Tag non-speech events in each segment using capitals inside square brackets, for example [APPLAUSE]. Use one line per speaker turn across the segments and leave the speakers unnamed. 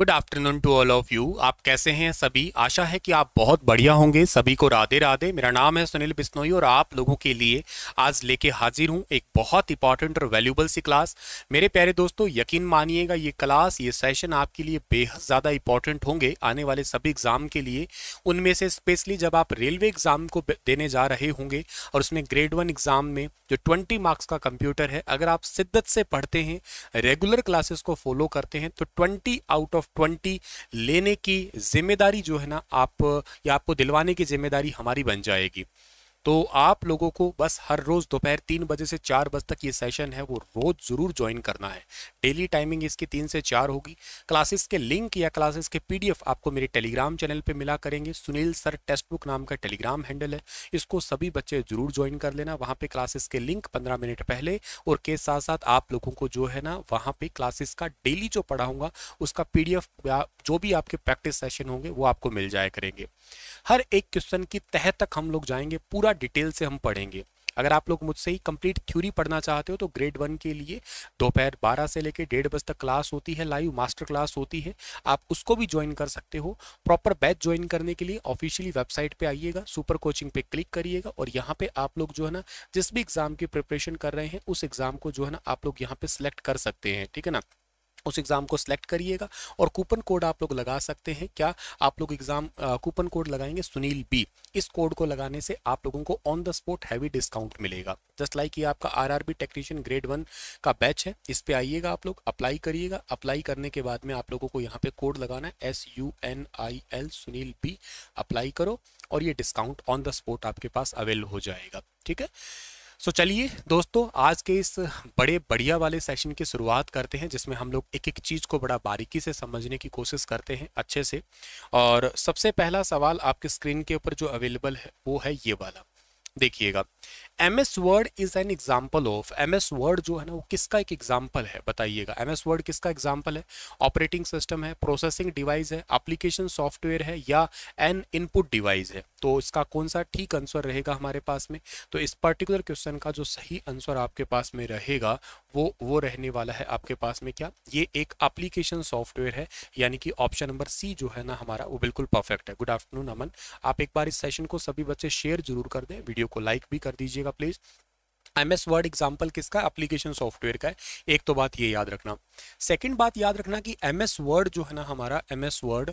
Good afternoon to all of you आप कैसे हैं सभी आशा है कि आप बहुत बढ़िया होंगे सभी को राधे राधे मेरा नाम है सुनील बिस्नोई और आप लोगों के लिए आज लेके हाजिर हूँ एक बहुत इंपॉर्टेंट और वैल्यूबल सी क्लास मेरे प्यारे दोस्तों यकीन मानिएगा ये क्लास ये सेशन आपके लिए बेहद ज़्यादा इंपॉर्टेंट होंगे आने वाले सभी एग्ज़ाम के लिए उनमें से स्पेशली जब आप रेलवे एग्ज़ाम को देने जा रहे होंगे और उसमें ग्रेड वन एग्ज़ाम में जो ट्वेंटी मार्क्स का कंप्यूटर है अगर आप शिद्दत से पढ़ते हैं रेगुलर क्लासेस को फॉलो करते हैं तो ट्वेंटी आउट ऑफ ट्वेंटी लेने की जिम्मेदारी जो है ना आप या आपको दिलवाने की जिम्मेदारी हमारी बन जाएगी तो आप लोगों को बस हर रोज़ दोपहर तीन बजे से चार बजे तक ये सेशन है वो रोज़ ज़रूर ज्वाइन करना है डेली टाइमिंग इसकी तीन से चार होगी क्लासेस के लिंक या क्लासेस के पीडीएफ आपको मेरे टेलीग्राम चैनल पे मिला करेंगे सुनील सर टेक्स्ट बुक नाम का टेलीग्राम हैंडल है इसको सभी बच्चे ज़रूर ज्वाइन कर लेना वहाँ पर क्लासेस के लिंक पंद्रह मिनट पहले और के साथ साथ आप लोगों को जो है ना वहाँ पर क्लासेस का डेली जो पढ़ाऊंगा उसका पी जो भी आपके प्रैक्टिस सेशन होंगे वो आपको मिल जाए करेंगे हर एक क्वेश्चन की तह तक हम लोग जाएंगे पूरा पूरा डिटेल से हम पढ़ेंगे अगर आप लोग मुझसे ही कंप्लीट थ्योरी पढ़ना चाहते हो तो ग्रेड वन के लिए दोपहर बारह से लेकर डेढ़ बजे तक क्लास होती है लाइव मास्टर क्लास होती है आप उसको भी ज्वाइन कर सकते हो प्रॉपर बैच ज्वाइन करने के लिए ऑफिशियली वेबसाइट पे आइएगा सुपर कोचिंग पे क्लिक करिएगा और यहाँ पे आप लोग जो है ना जिस भी एग्जाम की प्रिपरेशन कर रहे हैं उस एग्जाम को जो है ना आप लोग यहाँ पे सिलेक्ट कर सकते हैं ठीक है ना उस एग्ज़ाम को सिलेक्ट करिएगा और कूपन कोड आप लोग लगा सकते हैं क्या आप लोग एग्ज़ाम कूपन कोड लगाएंगे सुनील बी इस कोड को लगाने से आप लोगों को on the spot heavy discount मिलेगा जस्ट लाइक ये आपका आरआरबी टेक्नीशियन ग्रेड वन का बैच है इस पर आइएगा आप लोग अप्लाई करिएगा अप्लाई करने के बाद में आप लोगों को यहाँ पर कोड लगाना है S U N I L Sunil B apply करो और ये डिस्काउंट ऑन द स्पॉट आपके पास अवेल हो जाएगा ठीक है सो चलिए दोस्तों आज के इस बड़े बढ़िया वाले सेशन की शुरुआत करते हैं जिसमें हम लोग एक एक चीज़ को बड़ा बारीकी से समझने की कोशिश करते हैं अच्छे से और सबसे पहला सवाल आपके स्क्रीन के ऊपर जो अवेलेबल है वो है ये वाला देखिएगा M S Word is an example of M S Word जो है ना वो किसका एक एग्जाम्पल है बताइएगा एम एस वर्ड किसका एग्जाम्पल है ऑपरेटिंग सिस्टम है प्रोसेसिंग डिवाइस है एप्लीकेशन सॉफ्टवेयर है या एन इनपुट डिवाइस है तो इसका कौन सा ठीक आंसर रहेगा हमारे पास में तो इस पर्टिकुलर क्वेश्चन का जो सही आंसर आपके पास में रहेगा वो वो रहने वाला है आपके पास में क्या ये एक एप्लीकेशन सॉफ्टवेयर है यानी कि ऑप्शन नंबर सी जो है ना हमारा वो बिल्कुल परफेक्ट है गुड आफ्टरनून अमन आप एक बार इस सेशन को सभी बच्चे शेयर जरूर कर दें वीडियो को लाइक भी कर दीजिएगा please M S Word example किसका एप्लीकेशन सॉफ्टवेयर का है एक तो बात ये याद रखना सेकंड बात याद रखना कि एम एस वर्ड जो है ना हमारा एम एस वर्ड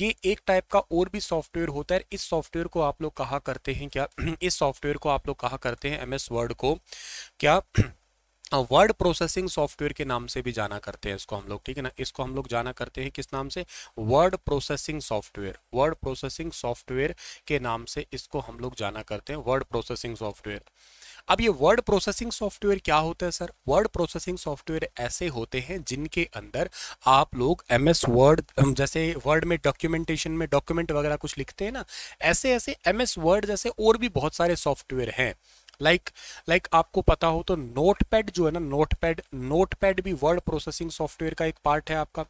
ये एक टाइप का और भी सॉफ्टवेयर होता है इस सॉफ्टवेयर को आप लोग कहा करते हैं क्या [CLEARS THROAT] इस सॉफ्टवेयर को आप लोग कहा करते हैं एम एस वर्ड को क्या [CLEARS THROAT] वर्ड प्रोसेसिंग सॉफ्टवेयर के नाम से भी जाना करते हैं इसको हम लोग ठीक है ना इसको हम लोग जाना करते हैं किस नाम से word processing software word processing software के नाम से इसको हम लोग जाना करते हैं वर्ड प्रोसेसिंग सॉफ्टवेयर अब ये वर्ड प्रोसेसिंग सॉफ्टवेयर क्या होता है सर वर्ड प्रोसेसिंग सॉफ्टवेयर ऐसे होते हैं जिनके अंदर आप लोग एम एस वर्ड जैसे वर्ड में डॉक्यूमेंटेशन में डॉक्यूमेंट वगैरह कुछ लिखते हैं ना ऐसे ऐसे एम एस वर्ड जैसे और भी बहुत सारे सॉफ्टवेयर हैं लाइक like, लाइक like आपको पता हो तो नोट जो है ना नोट नोट पैड भी वर्ड प्रोसेसिंग सॉफ्टवेयर का एक पार्ट है आपका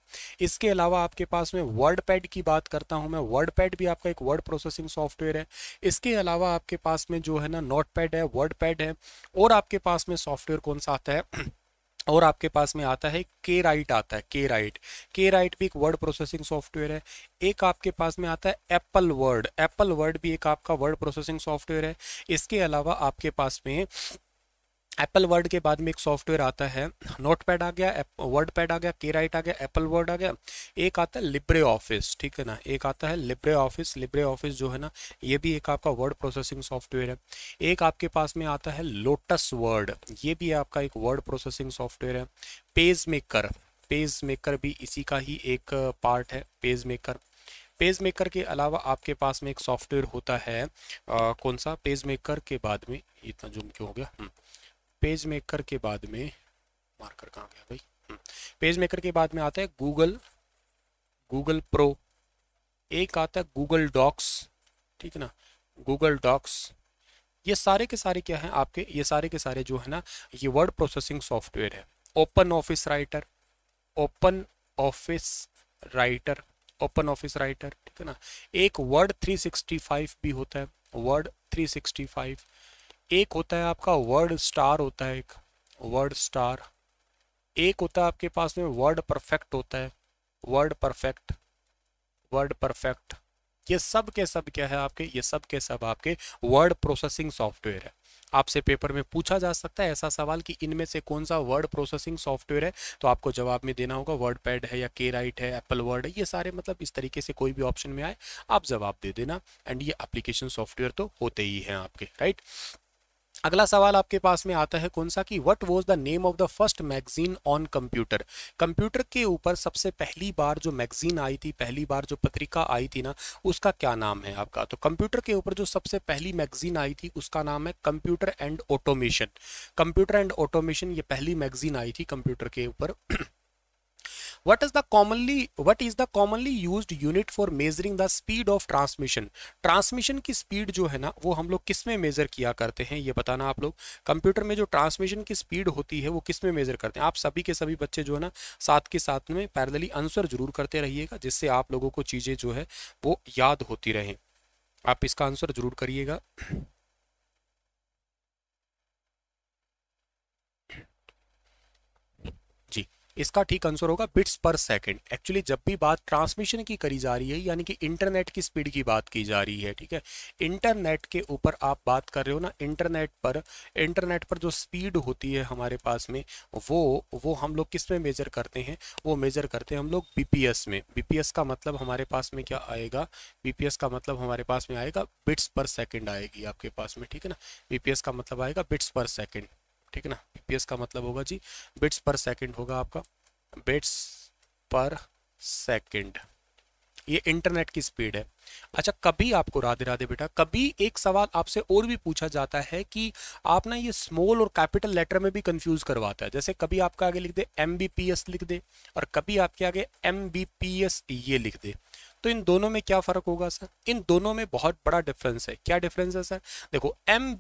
इसके अलावा आपके पास में वर्ड पैड की बात करता हूं मैं वर्ड पैड भी आपका एक वर्ड प्रोसेसिंग सॉफ्टवेयर है इसके अलावा आपके पास में जो है ना नोट है वर्ड है और आपके पास में सॉफ्टवेयर कौन सा आता है [CLEARS THROAT] और आपके पास में आता है के राइट आता है के राइट के राइट भी एक वर्ड प्रोसेसिंग सॉफ्टवेयर है एक आपके पास में आता है एप्पल वर्ड एप्पल वर्ड भी एक आपका वर्ड प्रोसेसिंग सॉफ्टवेयर है इसके अलावा आपके पास में एप्पल वर्ड के बाद में एक सॉफ्टवेयर आता है नोट पैड आ गया वर्ड पैड आ गया के राइट आ गया एप्पल वर्ड आ गया एक आता है लिब्रे ऑफिस ठीक है ना एक आता है लिब्रे ऑफिस लिब्रे ऑफिस जो है ना ये भी एक आपका वर्ड प्रोसेसिंग सॉफ्टवेयर है एक आपके पास में आता है लोटस वर्ड ये भी आपका एक वर्ड प्रोसेसिंग सॉफ्टवेयर है पेज मेकर पेज मेकर भी इसी का ही एक पार्ट है पेज मेकर पेज मेकर के अलावा आपके पास में एक सॉफ्टवेयर होता है आ, कौन सा पेज मेकर के बाद में इतना जुम क्यों हो गया हम्म। पेज मेकर के बाद में मार्कर कहाँ गया भाई पेज मेकर के बाद में आता है गूगल गूगल प्रो एक आता है गूगल डॉक्स ठीक है ना गूगल डॉक्स ये सारे के सारे क्या हैं आपके ये सारे के सारे जो है ना ये वर्ड प्रोसेसिंग सॉफ्टवेयर है OpenOffice Writer OpenOffice Writer OpenOffice Writer ठीक है ना एक वर्ड 365 भी होता है वर्ड 365 एक होता है आपका वर्ड स्टार होता है एक वर्ड स्टार एक होता है आपके पास में वर्ड परफेक्ट होता है वर्ड परफेक्ट वर्ड परफेक्ट ये सब के सब क्या है आपके ये सब के सब आपके वर्ड प्रोसेसिंग सॉफ्टवेयर है आपसे पेपर में पूछा जा सकता है ऐसा सवाल कि इनमें से कौन सा वर्ड प्रोसेसिंग सॉफ्टवेयर है तो आपको जवाब में देना होगा वर्ड पैड है या के राइट है एप्पल वर्ड है ये सारे मतलब इस तरीके से कोई भी ऑप्शन में आए आप जवाब दे देना एंड ये एप्लीकेशन सॉफ्टवेयर तो होते ही हैं आपके राइट अगला सवाल आपके पास में आता है कौन सा कि what was the name of the first magazine on computer computer के ऊपर सबसे पहली बार जो मैगजीन आई थी पहली बार जो पत्रिका आई थी ना उसका क्या नाम है आपका तो कंप्यूटर के ऊपर जो सबसे पहली मैगजीन आई थी उसका नाम है computer and automation computer and automation ये पहली मैगजीन आई थी कंप्यूटर के ऊपर what is the commonly what is the commonly used unit for measuring the speed of transmission transmission की speed जो है ना वो हम लोग किस में मेजर किया करते हैं ये बताना आप लोग कंप्यूटर में जो ट्रांसमिशन की स्पीड होती है वो किस में मेजर करते हैं आप सभी के सभी बच्चे जो है ना साथ के साथ में पैरलली आंसर जरूर करते रहिएगा जिससे आप लोगों को चीज़ें जो है वो याद होती रहें आप इसका आंसर जरूर करिएगा इसका ठीक आंसर होगा बिट्स पर सेकंड एक्चुअली जब भी बात ट्रांसमिशन की करी जा रही है यानी कि इंटरनेट की स्पीड की बात की जा रही है ठीक है इंटरनेट के ऊपर आप बात कर रहे हो ना इंटरनेट पर इंटरनेट पर जो स्पीड होती है हमारे पास में वो वो हम लोग किस में मेजर करते हैं वो मेजर करते हैं हम लोग बी में बी का मतलब हमारे पास में क्या आएगा बी का मतलब हमारे पास में आएगा बिट्स पर सेकेंड आएगी आपके पास में ठीक है ना बी का मतलब आएगा बिट्स पर सेकेंड ठीक है ना पीपीएस का मतलब होगा जी बिट्स पर सेकंड होगा आपका बिट्स पर सेकंड ये इंटरनेट की स्पीड है अच्छा कभी आपको राधे राधे बेटा कभी एक सवाल आपसे और भी पूछा जाता है कि आप ना ये स्मॉल और कैपिटल लेटर में भी कंफ्यूज करवाता है जैसे कभी आपका आगे लिख दे एम लिख दे और कभी आपके आगे एम ये लिख दे तो इन दोनों में क्या फ़र्क होगा सर इन दोनों में बहुत बड़ा डिफरेंस है क्या डिफरेंस है सर देखो एम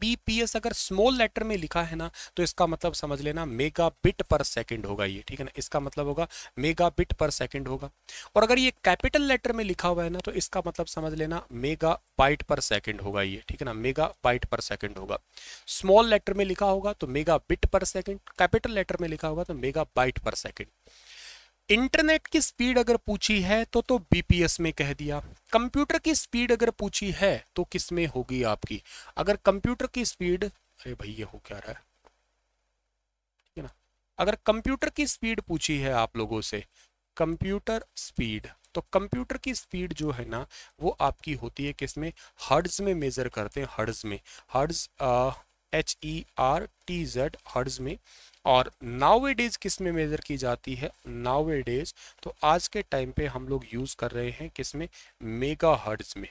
अगर स्मॉल लेटर में लिखा है ना तो इसका मतलब समझ लेना मेगा बिट पर सेकेंड होगा ये ठीक है ना इसका मतलब होगा मेगा बिट पर सेकेंड होगा और अगर ये कैपिटल लेटर में लिखा हुआ है ना तो इसका मतलब समझ लेना मेगा बाइट पर सेकेंड होगा ये ठीक है ना मेगा बाइट पर सेकेंड होगा स्मॉल लेटर में लिखा होगा तो megabit per second capital letter में लिखा होगा तो megabyte per second internet की स्पीड अगर पूछी है तो तो बीपीएस में कह दिया कंप्यूटर की स्पीड अगर पूछी है तो किस में होगी आपकी अगर कंप्यूटर की स्पीड अरे भाई ये हो क्या रहा है ठीक है ना अगर कंप्यूटर की स्पीड पूछी है आप लोगों से कंप्यूटर स्पीड तो कंप्यूटर की स्पीड जो है ना वो आपकी होती है किसमें हर्ड्स में मेजर करते हैं हर्ड्स में hertz H E R T Z hertz में और नावे डेज किस में मेज़र की जाती है नावे डेज तो आज के टाइम पे हम लोग यूज़ कर रहे हैं किस में मेगा हर्ड्स में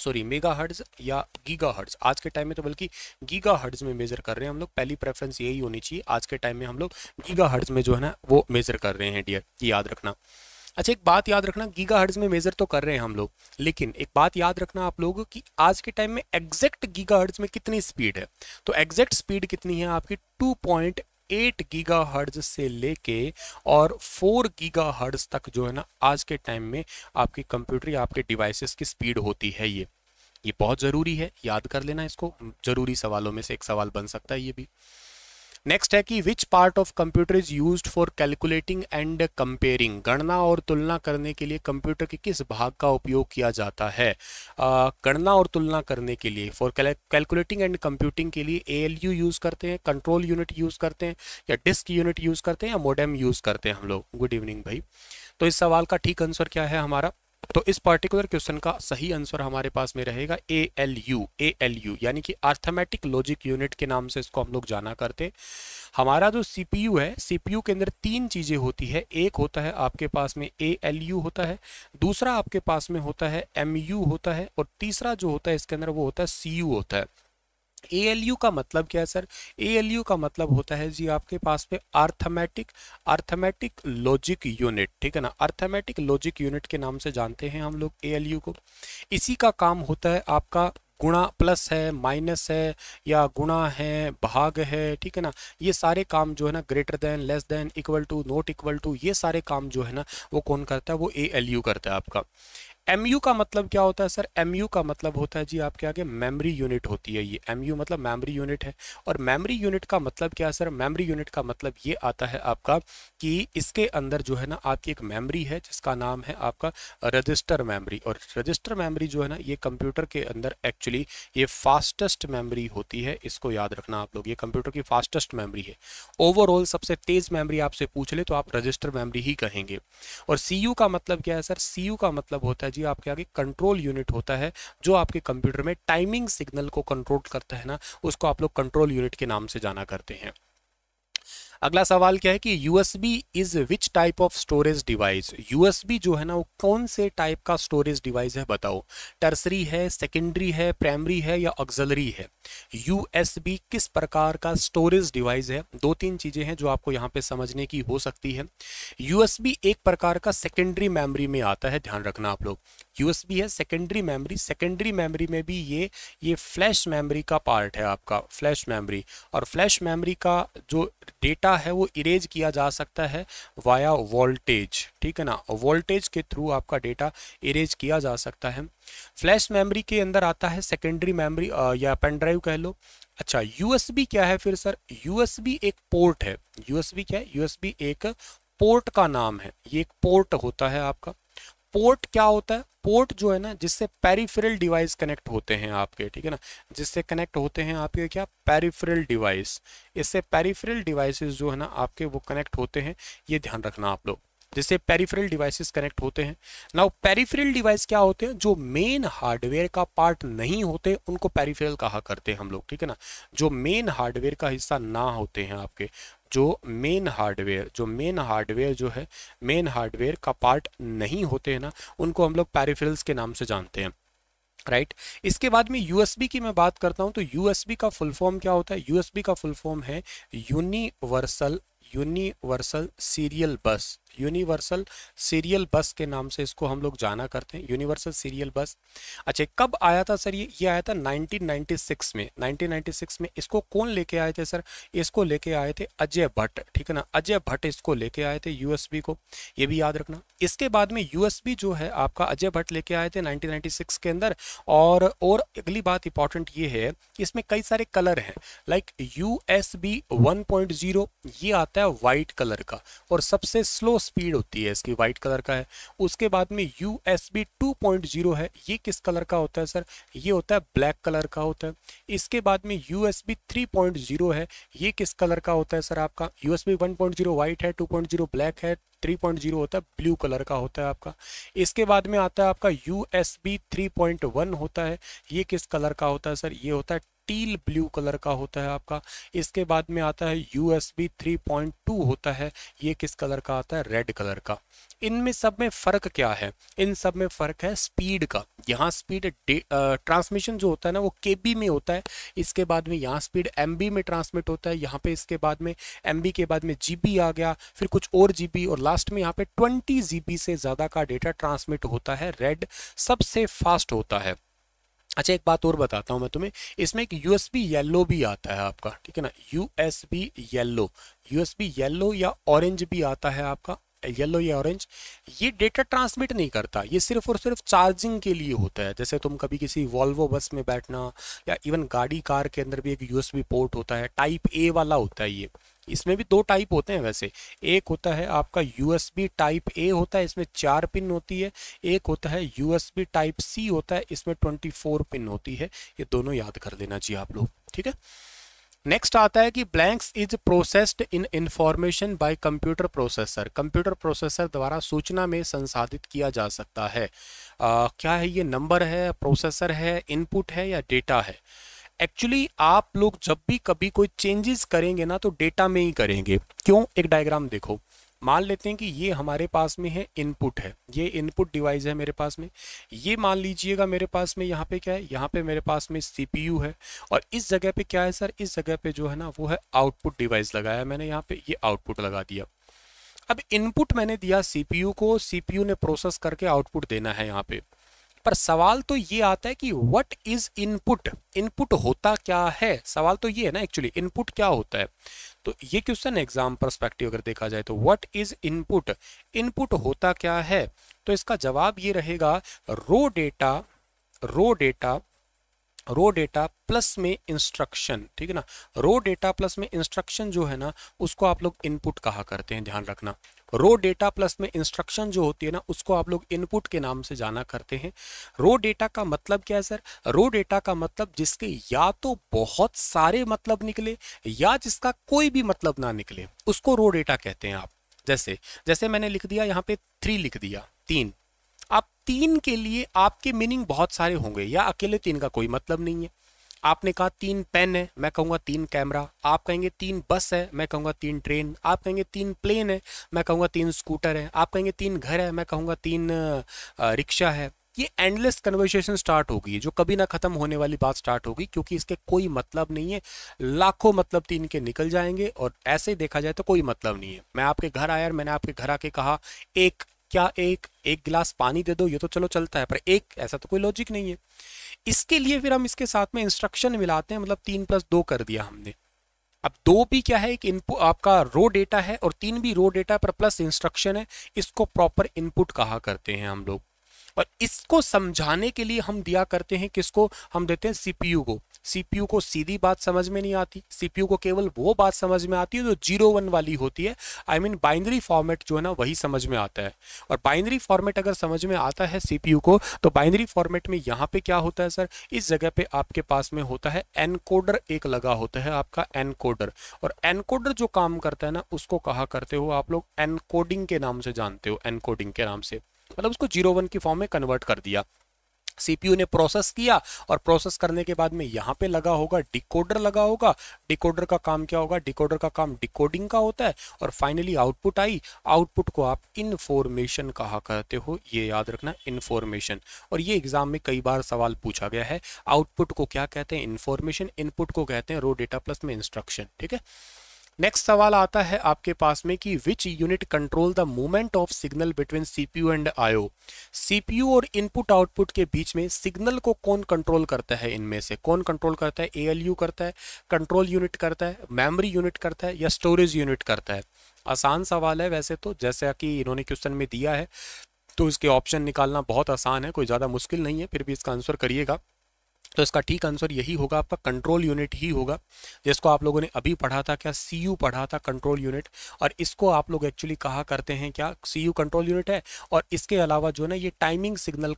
सॉरी मेगा हर्ड्स या गीगा हर्ड्स आज के टाइम में तो बल्कि गीगा हर्ड्स में मेज़र कर रहे हैं हम लोग पहली प्रेफरेंस यही होनी चाहिए आज के टाइम में हम लोग गीगा हर्ड्स में जो है ना वो मेज़र कर रहे हैं डियर याद रखना अच्छा एक बात याद रखना गीगा हर्ड्स में मेज़र तो कर रहे हैं हम लोग लेकिन एक बात याद रखना आप लोग कि आज के टाइम में एग्जैक्ट गीगा हर्ड्स में कितनी स्पीड है तो एग्जैक्ट स्पीड कितनी है आपकी पॉइंट एट गीगा हर्ज से लेके और फोर गीगा हर्ज तक जो है ना आज के टाइम में आपके कंप्यूटर या आपके डिवाइसेस की स्पीड होती है ये ये बहुत ज़रूरी है याद कर लेना इसको ज़रूरी सवालों में से एक सवाल बन सकता है ये भी नेक्स्ट है कि which part of computer is use for calculating and comparing गणना और तुलना करने के लिए कंप्यूटर के किस भाग का उपयोग किया जाता है गणना और तुलना करने के लिए फॉर कैलकुलेटिंग एंड कंप्यूटिंग के लिए ए एल यू यूज़ करते हैं कंट्रोल यूनिट यूज़ करते हैं या डिस्क यूनिट यूज़ करते हैं या मोडेम यूज़ करते हैं हम लोग गुड इवनिंग भाई तो इस सवाल का ठीक आंसर क्या है हमारा तो इस पर्टिकुलर क्वेश्चन का सही आंसर हमारे पास में रहेगा A L U A L U यानी कि आर्थमेटिक लॉजिक यूनिट के नाम से इसको हम लोग जाना करते हमारा जो सीपीयू है सीपीयू के अंदर तीन चीज़ें होती है एक होता है आपके पास में ए एल यू होता है दूसरा आपके पास में होता है एम यू होता है और तीसरा जो होता है इसके अंदर वो होता है सी यू होता है ए का मतलब क्या है सर ए का मतलब होता है जी आपके पास पे अर्थमेटिक अर्थमेटिक लॉजिक यूनिट ठीक है ना अर्थमेटिक लॉजिक यूनिट के नाम से जानते हैं हम लोग ए को इसी का काम होता है आपका गुणा प्लस है माइनस है या गुणा है भाग है ठीक है ना ये सारे काम जो है ना greater than less than equal to not equal to ये सारे काम जो है ना वो कौन करता है वो ए करता है आपका एम यू का मतलब क्या होता है सर एम यू का मतलब होता है जी आपके आगे मेमोरी यूनिट होती है ये एम यू मतलब मेमोरी यूनिट है और मेमोरी यूनिट का मतलब क्या है सर मेमोरी यूनिट का मतलब ये आता है आपका कि इसके अंदर जो है ना आपकी एक मेमोरी है जिसका नाम है आपका रजिस्टर मेमोरी और रजिस्टर मेमोरी जो है ना ये कंप्यूटर के अंदर एक्चुअली ये फास्टेस्ट मेमोरी होती है इसको याद रखना आप लोग ये कंप्यूटर की फास्टेस्ट मेमोरी है ओवरऑल सबसे तेज मेमोरी आपसे पूछ ले तो आप रजिस्टर मेमोरी ही कहेंगे और सी का मतलब क्या है सर सी का मतलब होता है जी आपके आगे कंट्रोल यूनिट होता है जो आपके कंप्यूटर में टाइमिंग सिग्नल को कंट्रोल करता है ना उसको आप लोग कंट्रोल यूनिट के नाम से जाना करते हैं अगला सवाल क्या है कि B is which type of storage device USB जो है ना वो कौन से टाइप का स्टोरेज डिवाइस है बताओ टर्सरी है सेकेंडरी है प्राइमरी है या ऑक्जलरी है यूएसबी किस प्रकार का स्टोरेज डिवाइस है दो तीन चीज़ें हैं जो आपको यहाँ पे समझने की हो सकती है यूएसबी एक प्रकार का सेकेंडरी मेमोरी में आता है ध्यान रखना आप लोग यूएसबी है सेकेंडरी मेमोरी सेकेंडरी मेमोरी में भी ये ये फ्लैश मेमोरी का पार्ट है आपका फ्लैश मेमोरी और फ्लैश मेमोरी का जो डेटा क्या है वो इरेज किया जा सकता है वाया वोल्टेज ठीक है ना वोल्टेज के थ्रू आपका डेटा इरेज किया जा सकता है फ्लैश मेमोरी के अंदर आता है सेकेंडरी मेमोरी या पेन ड्राइव कह लो अच्छा यूएसबी क्या है फिर सर यूएसबी एक पोर्ट है यूएसबी क्या है यूएसबी एक पोर्ट का नाम है ये एक पोर्ट होता है आपका पोर्ट क्या होता है पोर्ट जो है ना जिससे पेरिफेरल डिवाइस कनेक्ट होते हैं आपके ठीक है ना जिससे कनेक्ट होते हैं आपके क्या पेरिफेरल डिवाइस इससे पेरिफेरल डिवाइसेस जो है ना आपके वो कनेक्ट होते हैं ये ध्यान रखना आप लोग जिससे पेरिफेरल डिवाइसेस कनेक्ट होते हैं नाउ पेरिफेरल डिवाइस क्या होते हैं जो मेन हार्डवेयर का पार्ट नहीं होते उनको पेरिफेरल कहा करते हैं हम लोग ठीक है ना जो मेन हार्डवेयर का हिस्सा ना होते हैं आपके जो मेन हार्डवेयर जो मेन हार्डवेयर जो है मेन हार्डवेयर का पार्ट नहीं होते हैं ना उनको हम लोग पेरिफेरल्स के नाम से जानते हैं राइट right? इसके बाद में यूएसबी की मैं बात करता हूं तो यूएसबी का फुल फॉर्म क्या होता है यूएसबी का फुल फॉर्म है universal universal serial bus universal serial bus के नाम से इसको हम लोग जाना करते हैं यूनिवर्सल सीरियल बस अच्छा कब आया था सर ये ये आया था 1996 में 1996 में इसको कौन लेके आए थे सर इसको लेके आए थे अजय भट्ट ठीक है ना अजय भट्ट इसको लेके आए थे यूएसबी को ये भी याद रखना इसके बाद में यूएसबी जो है आपका अजय भट्ट लेके आए थे नाइनटीन के अंदर और और अगली बात इंपॉर्टेंट ये है इसमें कई सारे कलर हैं लाइक यू एस बी ये आता है वाइट कलर का और सबसे स्लो स्पीड होती है इसकी वाइट कलर का है उसके बाद में U S B two point zero है ये किस कलर का होता है सर ये होता है ब्लैक कलर का होता है इसके बाद में U S B three point zero है ये किस कलर का होता है सर आपका U S B one point zero white है टू पॉइंट जीरो ब्लैक है 3.0 होता है ब्लू कलर का होता है आपका इसके बाद में आता है आपका U S B three point one होता है ये किस कलर का होता है सर ये होता है टील ब्लू कलर का होता है आपका इसके बाद में आता है U S B three point two होता है ये किस कलर का आता है रेड कलर का इनमें सब में फ़र्क क्या है इन सब में फ़र्क है स्पीड का यहाँ स्पीड ट्रांसमिशन जो होता है ना वो के बी में होता है इसके बाद में यहाँ स्पीड एम बी में ट्रांसमिट होता है यहाँ पे इसके बाद में एम बी के बाद में जी बी आ गया फिर कुछ और जी बी और लास्ट में यहाँ पे ट्वेंटी जी बी से ज़्यादा का डेटा ट्रांसमिट होता है रेड सबसे फास्ट होता है अच्छा एक बात और बताता हूँ मैं तुम्हें इसमें एक यू येलो भी आता है आपका ठीक है ना यू येलो यू येलो या ऑरेंज भी आता है आपका येलो या ऑरेंज ये डेटा ट्रांसमिट नहीं करता ये सिर्फ और सिर्फ चार्जिंग के लिए होता है जैसे तुम कभी किसी वॉल्वो बस में बैठना या इवन गाड़ी कार के अंदर भी एक यूएसबी पोर्ट होता है टाइप ए वाला होता है ये इसमें भी दो टाइप होते हैं वैसे एक होता है आपका यूएसबी टाइप ए होता है इसमें चार पिन होती है एक होता है यूएसबी टाइप सी होता है इसमें ट्वेंटी फोर पिन होती है ये दोनों याद कर लेना जी आप लोग ठीक है नेक्स्ट आता है कि blanks is processed in information by computer processor computer processor द्वारा सूचना में संसाधित किया जा सकता है uh, क्या है ये नंबर है प्रोसेसर है इनपुट है या डेटा है एक्चुअली आप लोग जब भी कभी कोई चेंजेस करेंगे ना तो डेटा में ही करेंगे क्यों एक डायग्राम देखो मान लेते हैं कि ये हमारे पास में है इनपुट है ये इनपुट डिवाइस है मेरे पास में ये मान लीजिएगा मेरे पास में यहाँ पे क्या है यहाँ पे मेरे पास में सीपीयू है और इस जगह पे क्या है सर इस जगह पे जो है ना वो है आउटपुट डिवाइस लगाया मैंने यहाँ पे ये आउटपुट लगा दिया अब इनपुट मैंने दिया सीपीयू को सीपीयू ने प्रोसेस करके आउटपुट देना है यहाँ पे पर सवाल तो ये आता है कि व्हाट इज इनपुट इनपुट होता क्या है सवाल तो ये है ना एक्चुअली इनपुट क्या होता है तो ये क्वेश्चन एग्जाम परस्पेक्टिव अगर देखा जाए तो व्हाट इज इनपुट इनपुट होता क्या है तो इसका जवाब ये रहेगा raw data raw data raw data plus में इंस्ट्रक्शन ठीक है ना रो डेटा प्लस में इंस्ट्रक्शन जो है ना उसको आप लोग इनपुट कहा करते हैं ध्यान रखना रो डेटा प्लस में इंस्ट्रक्शन जो होती है ना उसको आप लोग इनपुट के नाम से जाना करते हैं रो डेटा का मतलब क्या है सर रो डेटा का मतलब जिसके या तो बहुत सारे मतलब निकले या जिसका कोई भी मतलब ना निकले उसको रो डेटा कहते हैं आप जैसे जैसे मैंने लिख दिया यहाँ पे थ्री लिख दिया तीन आप तीन के लिए आपके मीनिंग बहुत सारे होंगे या अकेले तीन का कोई मतलब नहीं है आपने कहा तीन पेन है मैं कहूँगा तीन कैमरा आप कहेंगे तीन बस है मैं कहूँगा तीन ट्रेन आप कहेंगे तीन प्लेन है मैं कहूँगा तीन स्कूटर है आप कहेंगे तीन घर है मैं कहूँगा तीन रिक्शा है ये एंडलेस कन्वर्सेशन स्टार्ट होगी जो कभी ना खत्म होने वाली बात स्टार्ट होगी क्योंकि इसके कोई मतलब नहीं है लाखों मतलब तीन तो के निकल जाएंगे और ऐसे ही देखा जाए तो कोई मतलब नहीं है मैं आपके घर आया और मैंने आपके घर आके कहा एक क्या एक एक गिलास पानी दे दो ये तो चलो चलता है पर एक ऐसा तो कोई लॉजिक नहीं है इसके लिए फिर हम इसके साथ में इंस्ट्रक्शन मिलाते हैं मतलब तीन प्लस दो कर दिया हमने अब दो भी क्या है एक इनपुट आपका रो डेटा है और तीन भी रो डेटा पर प्लस इंस्ट्रक्शन है इसको प्रॉपर इनपुट कहा करते हैं हम लोग और इसको समझाने के लिए हम दिया करते हैं किसको हम देते हैं सीपीयू को सीपीयू को सीधी बात समझ में नहीं आती सीपीयू को केवल वो बात समझ में आती है जो जीरो वन वाली होती है आई मीन बाइनरी फॉर्मेट जो है ना वही समझ में आता है और बाइनरी फॉर्मेट अगर समझ में आता है सीपीयू को तो बाइनरी फॉर्मेट में यहाँ पे क्या होता है सर इस जगह पे आपके पास में होता है एनकोडर एक लगा होता है आपका एनकोडर और एनकोडर जो काम करता है ना उसको कहा करते हो आप लोग एनकोडिंग के नाम से जानते हो एनकोडिंग के नाम से मतलब उसको जीरो वन की फॉर्म में कन्वर्ट कर दिया सीपीयू ने प्रोसेस किया और प्रोसेस करने के बाद में यहाँ पे लगा होगा डिकोडर लगा होगा डिकोडर का काम क्या होगा डिकोडर का काम डिकोडिंग का होता है और फाइनली आउटपुट आई आउटपुट को आप इन्फॉर्मेशन कहा करते हो ये याद रखना इन्फॉर्मेशन और ये एग्जाम में कई बार सवाल पूछा गया है आउटपुट को क्या कहते हैं इन्फॉर्मेशन इनपुट को कहते हैं रो डेटा प्लस में इंस्ट्रक्शन ठीक है नेक्स्ट सवाल आता है आपके पास में कि which unit control the movement of signal between CPU and IO CPU और इनपुट आउटपुट के बीच में सिग्नल को कौन कंट्रोल करता है इनमें से कौन कंट्रोल करता है एएलयू करता है कंट्रोल यूनिट करता है मेमोरी यूनिट करता है या स्टोरेज यूनिट करता है आसान सवाल है वैसे तो जैसा कि इन्होंने क्वेश्चन में दिया है तो इसके ऑप्शन निकालना बहुत आसान है कोई ज़्यादा मुश्किल नहीं है फिर भी इसका आंसर करिएगा तो इसका ठीक आंसर यही होगा आपका कंट्रोल यूनिट ही होगा जिसको आप लोगों ने अभी पढ़ा था क्या सी यू पढ़ा था कंट्रोल यूनिट और इसको आप लोग एक्चुअली कहा करते हैं क्या सी यू कंट्रोल यूनिट है और इसके अलावा जो है ना ये टाइमिंग सिग्नल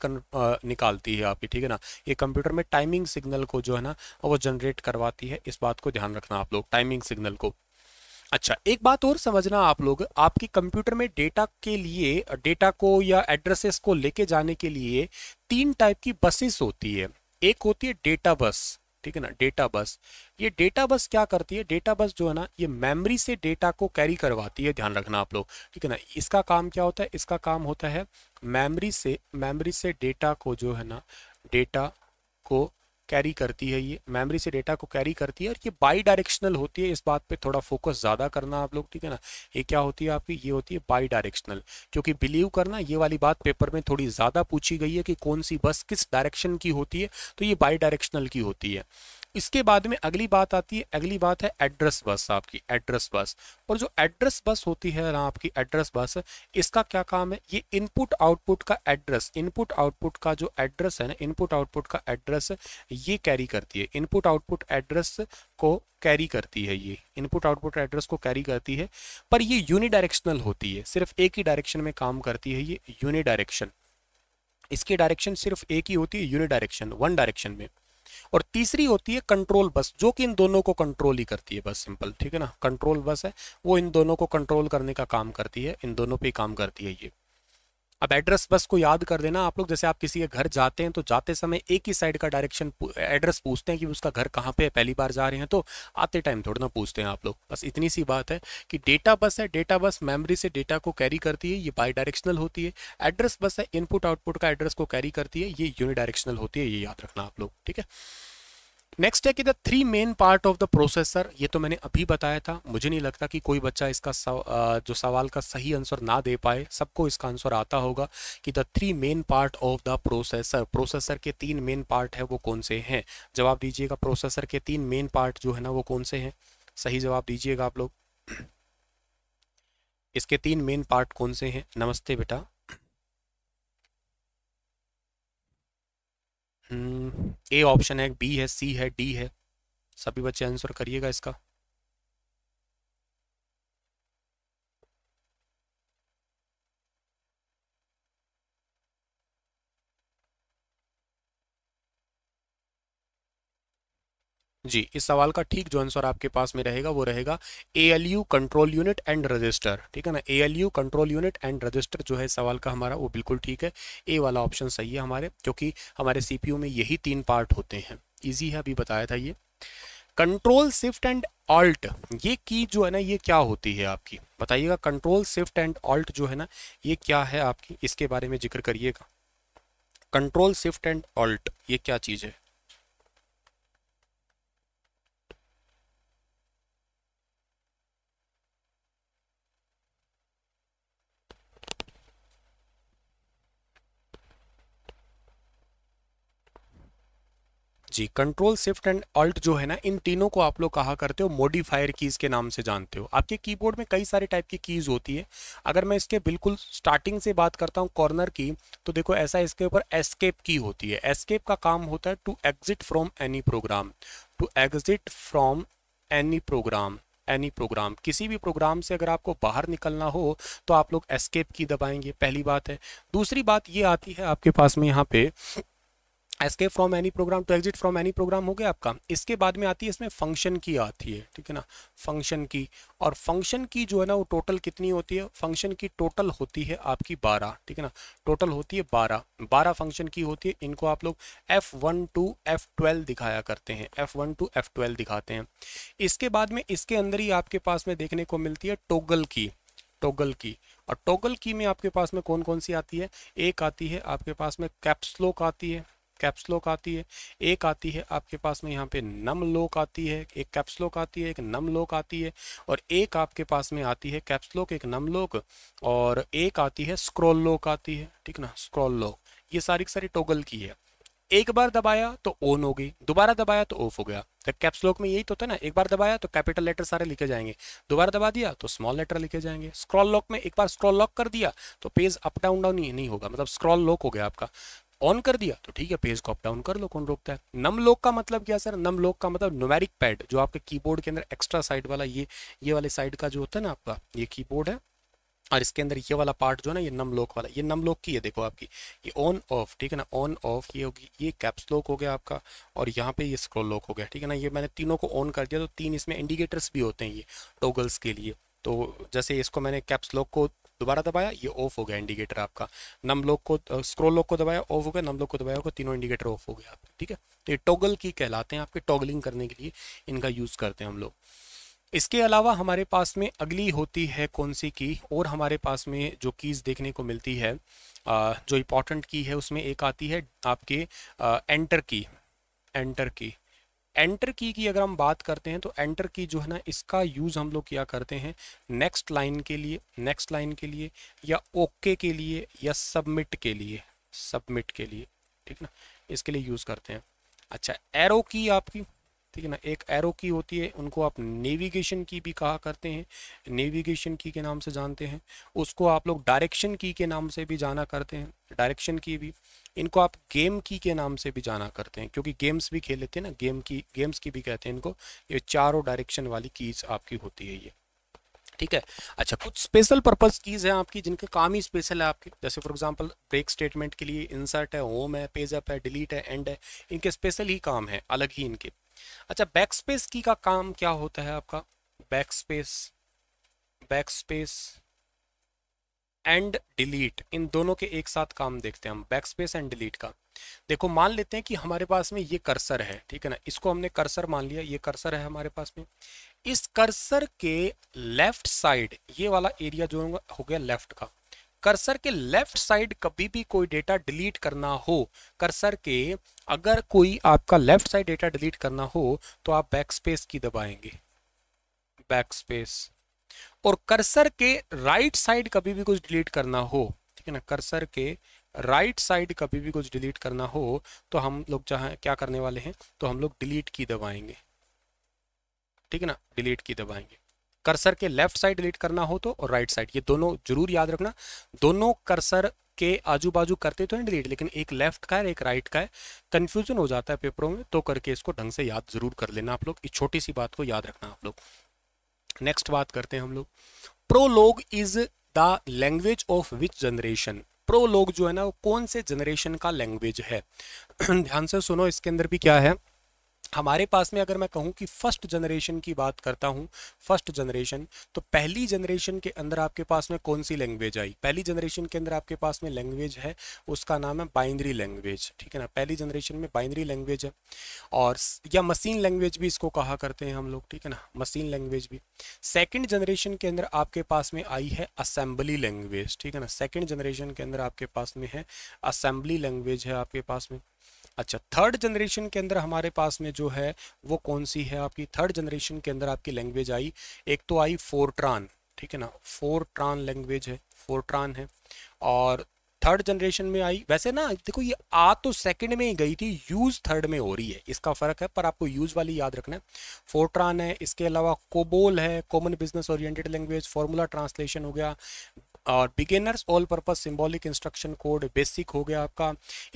निकालती है आपकी ठीक है ना ये कंप्यूटर में टाइमिंग सिग्नल को जो है ना वो जनरेट करवाती है इस बात को ध्यान रखना आप लोग टाइमिंग सिग्नल को अच्छा एक बात और समझना आप लोग आपकी कंप्यूटर में डेटा के लिए डेटा को या एड्रेसेस को लेके जाने के लिए तीन टाइप की बसेस होती है एक होती है डेटा बस ठीक है ना डेटा बस ये डेटा बस क्या करती है डेटा बस जो है ना ये मेमोरी से डेटा को कैरी करवाती है ध्यान रखना आप लोग ठीक है ना इसका काम क्या होता है इसका काम होता है मेमोरी से मेमोरी से डेटा को जो है ना डेटा को कैरी करती है ये मेमोरी से डेटा को कैरी करती है और ये बाई डायरेक्शनल होती है इस बात पे थोड़ा फोकस ज़्यादा करना आप लोग ठीक है ना ये क्या होती है आपकी ये होती है बाई डायरेक्शनल क्योंकि बिलीव करना ये वाली बात पेपर में थोड़ी ज़्यादा पूछी गई है कि कौन सी बस किस डायरेक्शन की होती है तो ये बाई डायरेक्शनल की होती है इसके बाद में अगली बात आती है अगली बात है एड्रेस बस आपकी एड्रेस बस और जो एड्रेस बस होती है ना आपकी एड्रेस बस इसका क्या काम है ये इनपुट आउटपुट का एड्रेस इनपुट आउटपुट का जो एड्रेस है ना इनपुट आउटपुट का एड्रेस ये कैरी करती है इनपुट आउटपुट एड्रेस को कैरी करती है ये इनपुट आउटपुट एड्रेस को कैरी करती है पर ये यूनिडायरेक्शनल होती है सिर्फ एक ही डायरेक्शन में काम करती है ये यूनिडायरेक्शन इसकी डायरेक्शन सिर्फ एक ही होती है यूनिडायरेक्शन वन डायरेक्शन में और तीसरी होती है कंट्रोल बस जो कि इन दोनों को कंट्रोल ही करती है बस सिंपल ठीक है ना कंट्रोल बस है वो इन दोनों को कंट्रोल करने का काम करती है इन दोनों पे काम करती है ये अब एड्रेस बस को याद कर देना आप लोग जैसे आप किसी के घर जाते हैं तो जाते समय एक ही साइड का डायरेक्शन एड्रेस पूछते हैं कि उसका घर कहाँ पे है पहली बार जा रहे हैं तो आते टाइम थोड़ा ना पूछते हैं आप लोग बस इतनी सी बात है कि डेटा बस है डेटा बस मेमोरी से डेटा को कैरी करती है ये बाई डायरेक्शनल होती है एड्रेस बस है इनपुट आउटपुट का एड्रेस को कैरी करती है ये यूनिडायरेक्शनल होती है ये याद रखना आप लोग ठीक है नेक्स्ट है कि the three main part of the processor ये तो मैंने अभी बताया था मुझे नहीं लगता कि कोई बच्चा इसका सव, जो सवाल का सही आंसर ना दे पाए सबको इसका आंसर आता होगा कि the three main part of the processor processor के तीन मेन पार्ट है वो कौन से हैं जवाब दीजिएगा प्रोसेसर के तीन मेन पार्ट जो है ना वो कौन से हैं सही जवाब दीजिएगा आप लोग इसके तीन मेन पार्ट कौन से हैं नमस्ते बेटा ए हम्म, ऑप्शन है बी है सी है डी है सभी बच्चे आंसर करिएगा इसका जी इस सवाल का ठीक जो आंसर आपके पास में रहेगा वो रहेगा A L U control unit and register ठीक है ना A L U control unit and register जो है सवाल का हमारा वो बिल्कुल ठीक है ए वाला ऑप्शन सही है हमारे क्योंकि हमारे सीपीयू में यही तीन पार्ट होते हैं ईजी है अभी बताया था ये कंट्रोल शिफ्ट एंड ऑल्ट ये की जो है ना ये क्या होती है आपकी बताइएगा कंट्रोल शिफ्ट एंड ऑल्ट जो है ना ये क्या है आपकी इसके बारे में जिक्र करिएगा कंट्रोल शिफ्ट एंड ऑल्ट ये क्या चीज़ है जी कंट्रोल शिफ्ट एंड अल्ट जो है ना इन तीनों को आप लोग कहा करते हो मोडिफायर कीज़ के नाम से जानते हो आपके कीबोर्ड में कई सारे टाइप की कीज़ होती है अगर मैं इसके बिल्कुल स्टार्टिंग से बात करता हूँ कॉर्नर की तो देखो ऐसा इसके ऊपर एस्केप की होती है एस्केप का काम होता है to exit from any program to exit from any program any program किसी भी प्रोग्राम से अगर आपको बाहर निकलना हो तो आप लोग एस्केप की दबाएंगे पहली बात है दूसरी बात ये आती है आपके पास में यहाँ पे escape from any program to exit from any program हो गया आपका इसके बाद में आती है इसमें फंक्शन की आती है ठीक है ना फंक्शन की और फंक्शन की जो है ना वो टोटल कितनी होती है फंक्शन की टोटल होती है आपकी बारह ठीक है ना टोटल होती है बारह बारह फंक्शन की होती है इनको आप लोग F one two F twelve दिखाया करते हैं F one two F twelve दिखाते हैं इसके बाद में इसके अंदर ही आपके पास में देखने को मिलती है टोगल की टोगल की और टोगल की में आपके पास में कौन कौन सी आती है एक आती है आपके पास में कैप्सलोक आती है कैप्सलोक आती है एक आती है आपके पास में यहाँ पे नम लोक आती है एक कैप्सलोक आती है एक नम लोक आती है और एक आपके पास में आती है कैप्सलोक एक नम लोक और एक आती है स्क्रोल लोक आती है ठीक ना स्क्रोल लोक ये सारी की सारी टोगल की है एक बार दबाया तो ऑन हो गई दोबारा दबाया तो ऑफ हो गया तो कैप्सलॉक में यही तो था ना एक बार दबाया तो कैपिटल लेटर सारे लिखे जाएंगे दोबारा दबा दिया तो स्मॉल लेटर लिखे जाएंगे स्क्रॉल लॉक में एक बार स्क्रॉल लॉक कर दिया तो पेज अप डाउन डाउन नहीं होगा मतलब स्क्रॉल लॉक हो गया आपका ऑन कर दिया तो ठीक है पेज को अप डाउन कर लो कौन रोकता है नम लोक का मतलब क्या सर नम लोक का मतलब नोमेरिक पैड जो आपके कीबोर्ड के अंदर एक्स्ट्रा साइड वाला ये ये वाले साइड का जो होता है ना आपका ये कीबोर्ड है और इसके अंदर ये वाला पार्ट जो है ना ये नम लोक वाला ये नम लोक की है देखो आपकी ये ऑन ऑफ ठीक है ना ऑन ऑफ ये होगी ये कैप्स लोक हो गया आपका और यहाँ पे ये स्क्रॉल लोक हो गया ठीक है ना ये मैंने तीनों को ऑन कर दिया तो तीन इसमें इंडिकेटर्स भी होते हैं ये टोगल्स के लिए तो जैसे इसको मैंने कैप्स लॉक को दोबारा दबाया ये ऑफ हो गया इंडिकेटर आपका नम लोग को स्क्रोल लॉक को दबाया ऑफ हो गया नम लोग को दबाया होगा तीनों इंडिकेटर ऑफ हो गया आपका ठीक है तो ये टॉगल की कहलाते हैं आपके टॉगलिंग करने के लिए इनका यूज़ करते हैं हम लोग इसके अलावा हमारे पास में अगली होती है कौन सी की और हमारे पास में जो कीज़ देखने को मिलती है जो इंपॉर्टेंट की है उसमें एक आती है आपके एंटर की एंटर की एंटर की की अगर हम बात करते हैं तो एंटर की जो है ना इसका यूज़ हम लोग किया करते हैं नेक्स्ट लाइन के लिए नेक्स्ट लाइन के लिए या ओके okay के लिए या सबमिट के लिए सबमिट के लिए ठीक ना इसके लिए यूज़ करते हैं अच्छा एरो की आपकी ठीक है ना एक एरो की होती है उनको आप नेविगेशन की भी कहा करते हैं नेविगेशन की के नाम से जानते हैं उसको आप लोग डायरेक्शन की के नाम से भी जाना करते हैं डायरेक्शन की भी इनको आप गेम की के नाम से भी जाना करते हैं क्योंकि गेम्स भी खेल लेते हैं ना गेम की गेम्स की भी कहते हैं इनको ये चारों डायरेक्शन वाली कीज आपकी होती है ये ठीक है अच्छा कुछ स्पेशल पर्पज कीज हैं आपकी जिनके काम ही स्पेशल है आपके जैसे फॉर एग्जांपल ब्रेक स्टेटमेंट के लिए इंसर्ट है होम है पेजअप है डिलीट है एंड है इनके स्पेशल ही काम है अलग ही इनके अच्छा बैकस्पेस की का काम क्या होता है आपका बैकस्पेस बैकस्पेस एंड डिलीट इन दोनों के एक साथ काम देखते हैं हम बैकस्पेस एंड डिलीट का देखो मान लेते हैं कि हमारे पास में ये कर्सर है ठीक है ना इसको हमने कर्सर मान लिया ये कर्सर है हमारे पास में इस कर्सर के लेफ्ट साइड ये वाला एरिया जो हो गया लेफ्ट का कर्सर के लेफ्ट साइड कभी भी कोई डेटा डिलीट करना हो कर्सर के अगर कोई आपका लेफ्ट साइड डेटा डिलीट करना हो तो आप बैक स्पेस की दबाएंगे बैक स्पेस और कर्सर के राइट साइड कभी भी कुछ डिलीट करना हो ठीक है ना कर्सर के राइट right साइड कभी भी कुछ डिलीट करना हो तो हम लोग जहां क्या करने वाले हैं तो हम लोग डिलीट की दबाएंगे ठीक है ना डिलीट की दबाएंगे कर्सर के लेफ्ट साइड डिलीट करना हो तो और राइट साइड ये दोनों जरूर याद रखना दोनों कर्सर के आजू बाजू करते तो हैं डिलीट लेकिन एक लेफ्ट का है एक राइट का है कन्फ्यूजन हो जाता है पेपरों में तो करके इसको ढंग से याद जरूर कर लेना आप लोग इस छोटी सी बात को याद रखना आप लोग नेक्स्ट बात करते हैं हम लोग Prolog is the language of which generation Prolog जो है ना वो कौन से जनरेशन का लैंग्वेज है [CLEARS THROAT] ध्यान से सुनो इसके अंदर भी क्या है हमारे पास में अगर मैं कहूँ कि फर्स्ट जनरेशन की बात करता हूँ फर्स्ट जनरेशन तो पहली जनरेशन के अंदर आपके पास में कौन सी लैंग्वेज आई पहली जनरेशन के अंदर आपके पास में लैंग्वेज है उसका नाम है बाइनरी लैंग्वेज ठीक है ना पहली जनरेशन में बाइनरी लैंग्वेज है और या मशीन लैंग्वेज भी इसको कहा करते हैं हम लोग ठीक है ना मशीन लैंग्वेज भी सेकेंड जनरेशन के अंदर आपके पास में आई है असेंबली लैंग्वेज ठीक है ना सेकेंड जनरेशन के अंदर आपके पास में है असेंबली लैंग्वेज है आपके पास में अच्छा थर्ड जनरेशन के अंदर हमारे पास में जो है वो कौन सी है आपकी थर्ड जनरेशन के अंदर आपकी लैंग्वेज आई एक तो आई फोरट्रान ठीक है ना फोरट्रान लैंग्वेज है फोरट्रान है और थर्ड जनरेशन में आई वैसे ना देखो ये आ तो सेकंड में ही गई थी यूज थर्ड में हो रही है इसका फर्क है पर आपको यूज वाली याद रखना है फोरट्रान है इसके अलावा कोबोल है common business oriented language formula translation हो गया और beginners all purpose symbolic instruction code basic हो गया आपका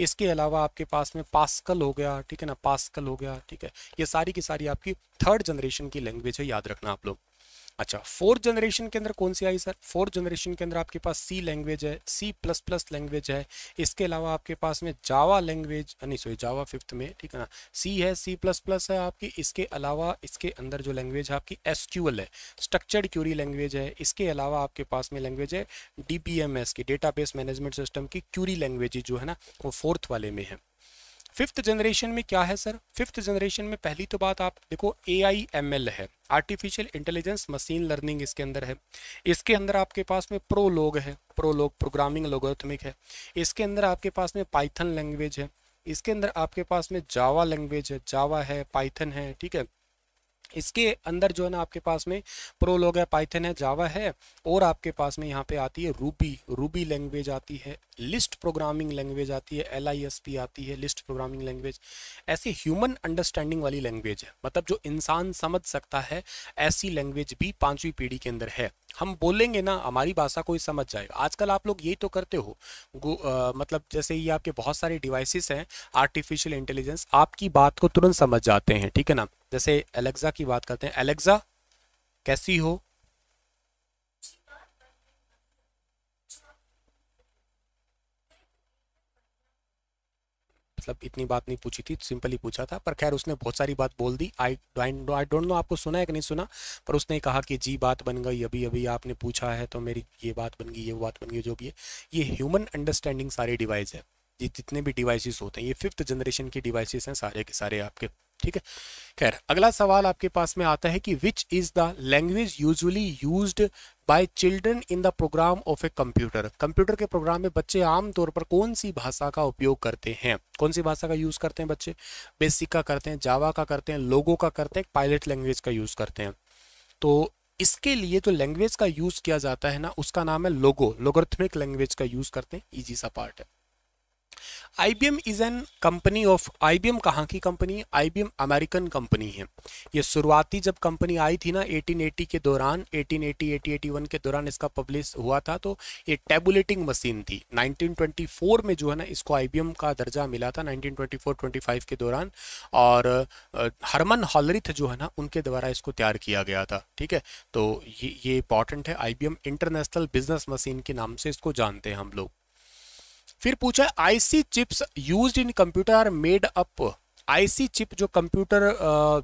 इसके अलावा आपके पास में पास्कल हो गया ठीक है ना पास्कल हो गया ठीक है ये सारी की सारी आपकी थर्ड जनरेशन की लैंग्वेज है याद रखना आप लोग अच्छा फोर्थ जनरेशन के अंदर कौन सी आई सर फोर्थ जनरेशन के अंदर आपके पास सी लैंग्वेज है सी प्लस प्लस लैंग्वेज है इसके अलावा आपके पास में जावा लैंग्वेज नहीं सॉरी जावा फिफ्थ में ठीक है ना सी है सी प्लस प्लस है आपकी इसके अलावा इसके अंदर जो लैंग्वेज है आपकी एस है स्ट्रक्चर्ड क्यूरी लैंग्वेज है इसके अलावा आपके पास में लैंग्वेज है डी की डेटा मैनेजमेंट सिस्टम की क्यूरी लैंग्वेज जो है ना वो फोर्थ वाले में है फिफ्थ जनरेशन में क्या है सर फिफ्थ जनरेशन में पहली तो बात आप देखो ए आई एम एल है आर्टिफिशियल इंटेलिजेंस मशीन लर्निंग इसके अंदर है इसके अंदर आपके पास में प्रो लोग है प्रो लोग प्रोग्रामिंग लोगोथमिक है इसके अंदर आपके पास में पाइथन लैंग्वेज है इसके अंदर आपके पास में जावा लैंग्वेज है जावा है पाइथन है ठीक है इसके अंदर जो है ना आपके पास में प्रोलॉग है पाइथन है जावा है और आपके पास में यहाँ पे आती है रूबी रूबी लैंग्वेज आती है लिस्ट प्रोग्रामिंग लैंग्वेज आती है एल आती है लिस्ट प्रोग्रामिंग लैंग्वेज ऐसी ह्यूमन अंडरस्टैंडिंग वाली लैंग्वेज है मतलब जो इंसान समझ सकता है ऐसी लैंग्वेज भी पांचवी पीढ़ी के अंदर है हम बोलेंगे ना हमारी भाषा कोई समझ जाएगा आजकल आप लोग यही तो करते हो आ, मतलब जैसे ये आपके बहुत सारे डिवाइसेस हैं आर्टिफिशियल इंटेलिजेंस आपकी बात को तुरंत समझ जाते हैं ठीक है ना जैसे एलेक्सा की बात करते हैं एलेक्सा कैसी हो मतलब इतनी बात नहीं पूछी थी सिंपली पूछा था पर खैर उसने बहुत सारी बात बोल दी आई आई डोंट नो आपको सुना है कि नहीं सुना पर उसने कहा कि जी बात बन गई अभी अभी आपने पूछा है तो मेरी ये बात बन गई ये बात बन गई जो भी है ये ह्यूमन अंडरस्टैंडिंग सारे डिवाइस है ये जितने भी डिवाइसेस होते हैं ये फिफ्थ जनरेशन की डिवाइसेस हैं सारे के सारे आपके ठीक है खैर अगला सवाल आपके पास में आता है कि which is the language usually used by children in the program of a computer computer के प्रोग्राम में बच्चे आमतौर पर कौन सी भाषा का उपयोग करते हैं कौन सी भाषा का यूज़ करते हैं बच्चे बेसिक का करते हैं जावा का करते हैं लोगो का करते हैं पायलट लैंग्वेज का यूज़ करते हैं तो इसके लिए जो तो लैंग्वेज का यूज़ किया जाता है ना उसका नाम है लोगो लोगोथमिक लैंग्वेज का यूज़ करते हैं ईजी सा पार्ट है IBM is an company of IBM कहाँ की कंपनी आईबीएम अमेरिकन कंपनी है ये शुरुआती जब कंपनी आई थी ना 1880 के दौरान 1880 1881 के दौरान इसका पब्लिश हुआ था तो ये टेबुलेटिंग मशीन थी 1924 में जो है ना इसको आईबीएम का दर्जा मिला था 1924-25 के दौरान और हरमन हॉलरिथ जो है ना उनके द्वारा इसको तैयार किया गया था ठीक है तो ये ये इंपॉर्टेंट है आई इंटरनेशनल बिजनेस मशीन के नाम से इसको जानते हैं हम लोग फिर पूछा IC chips used in computer are made up IC chip जो कंप्यूटर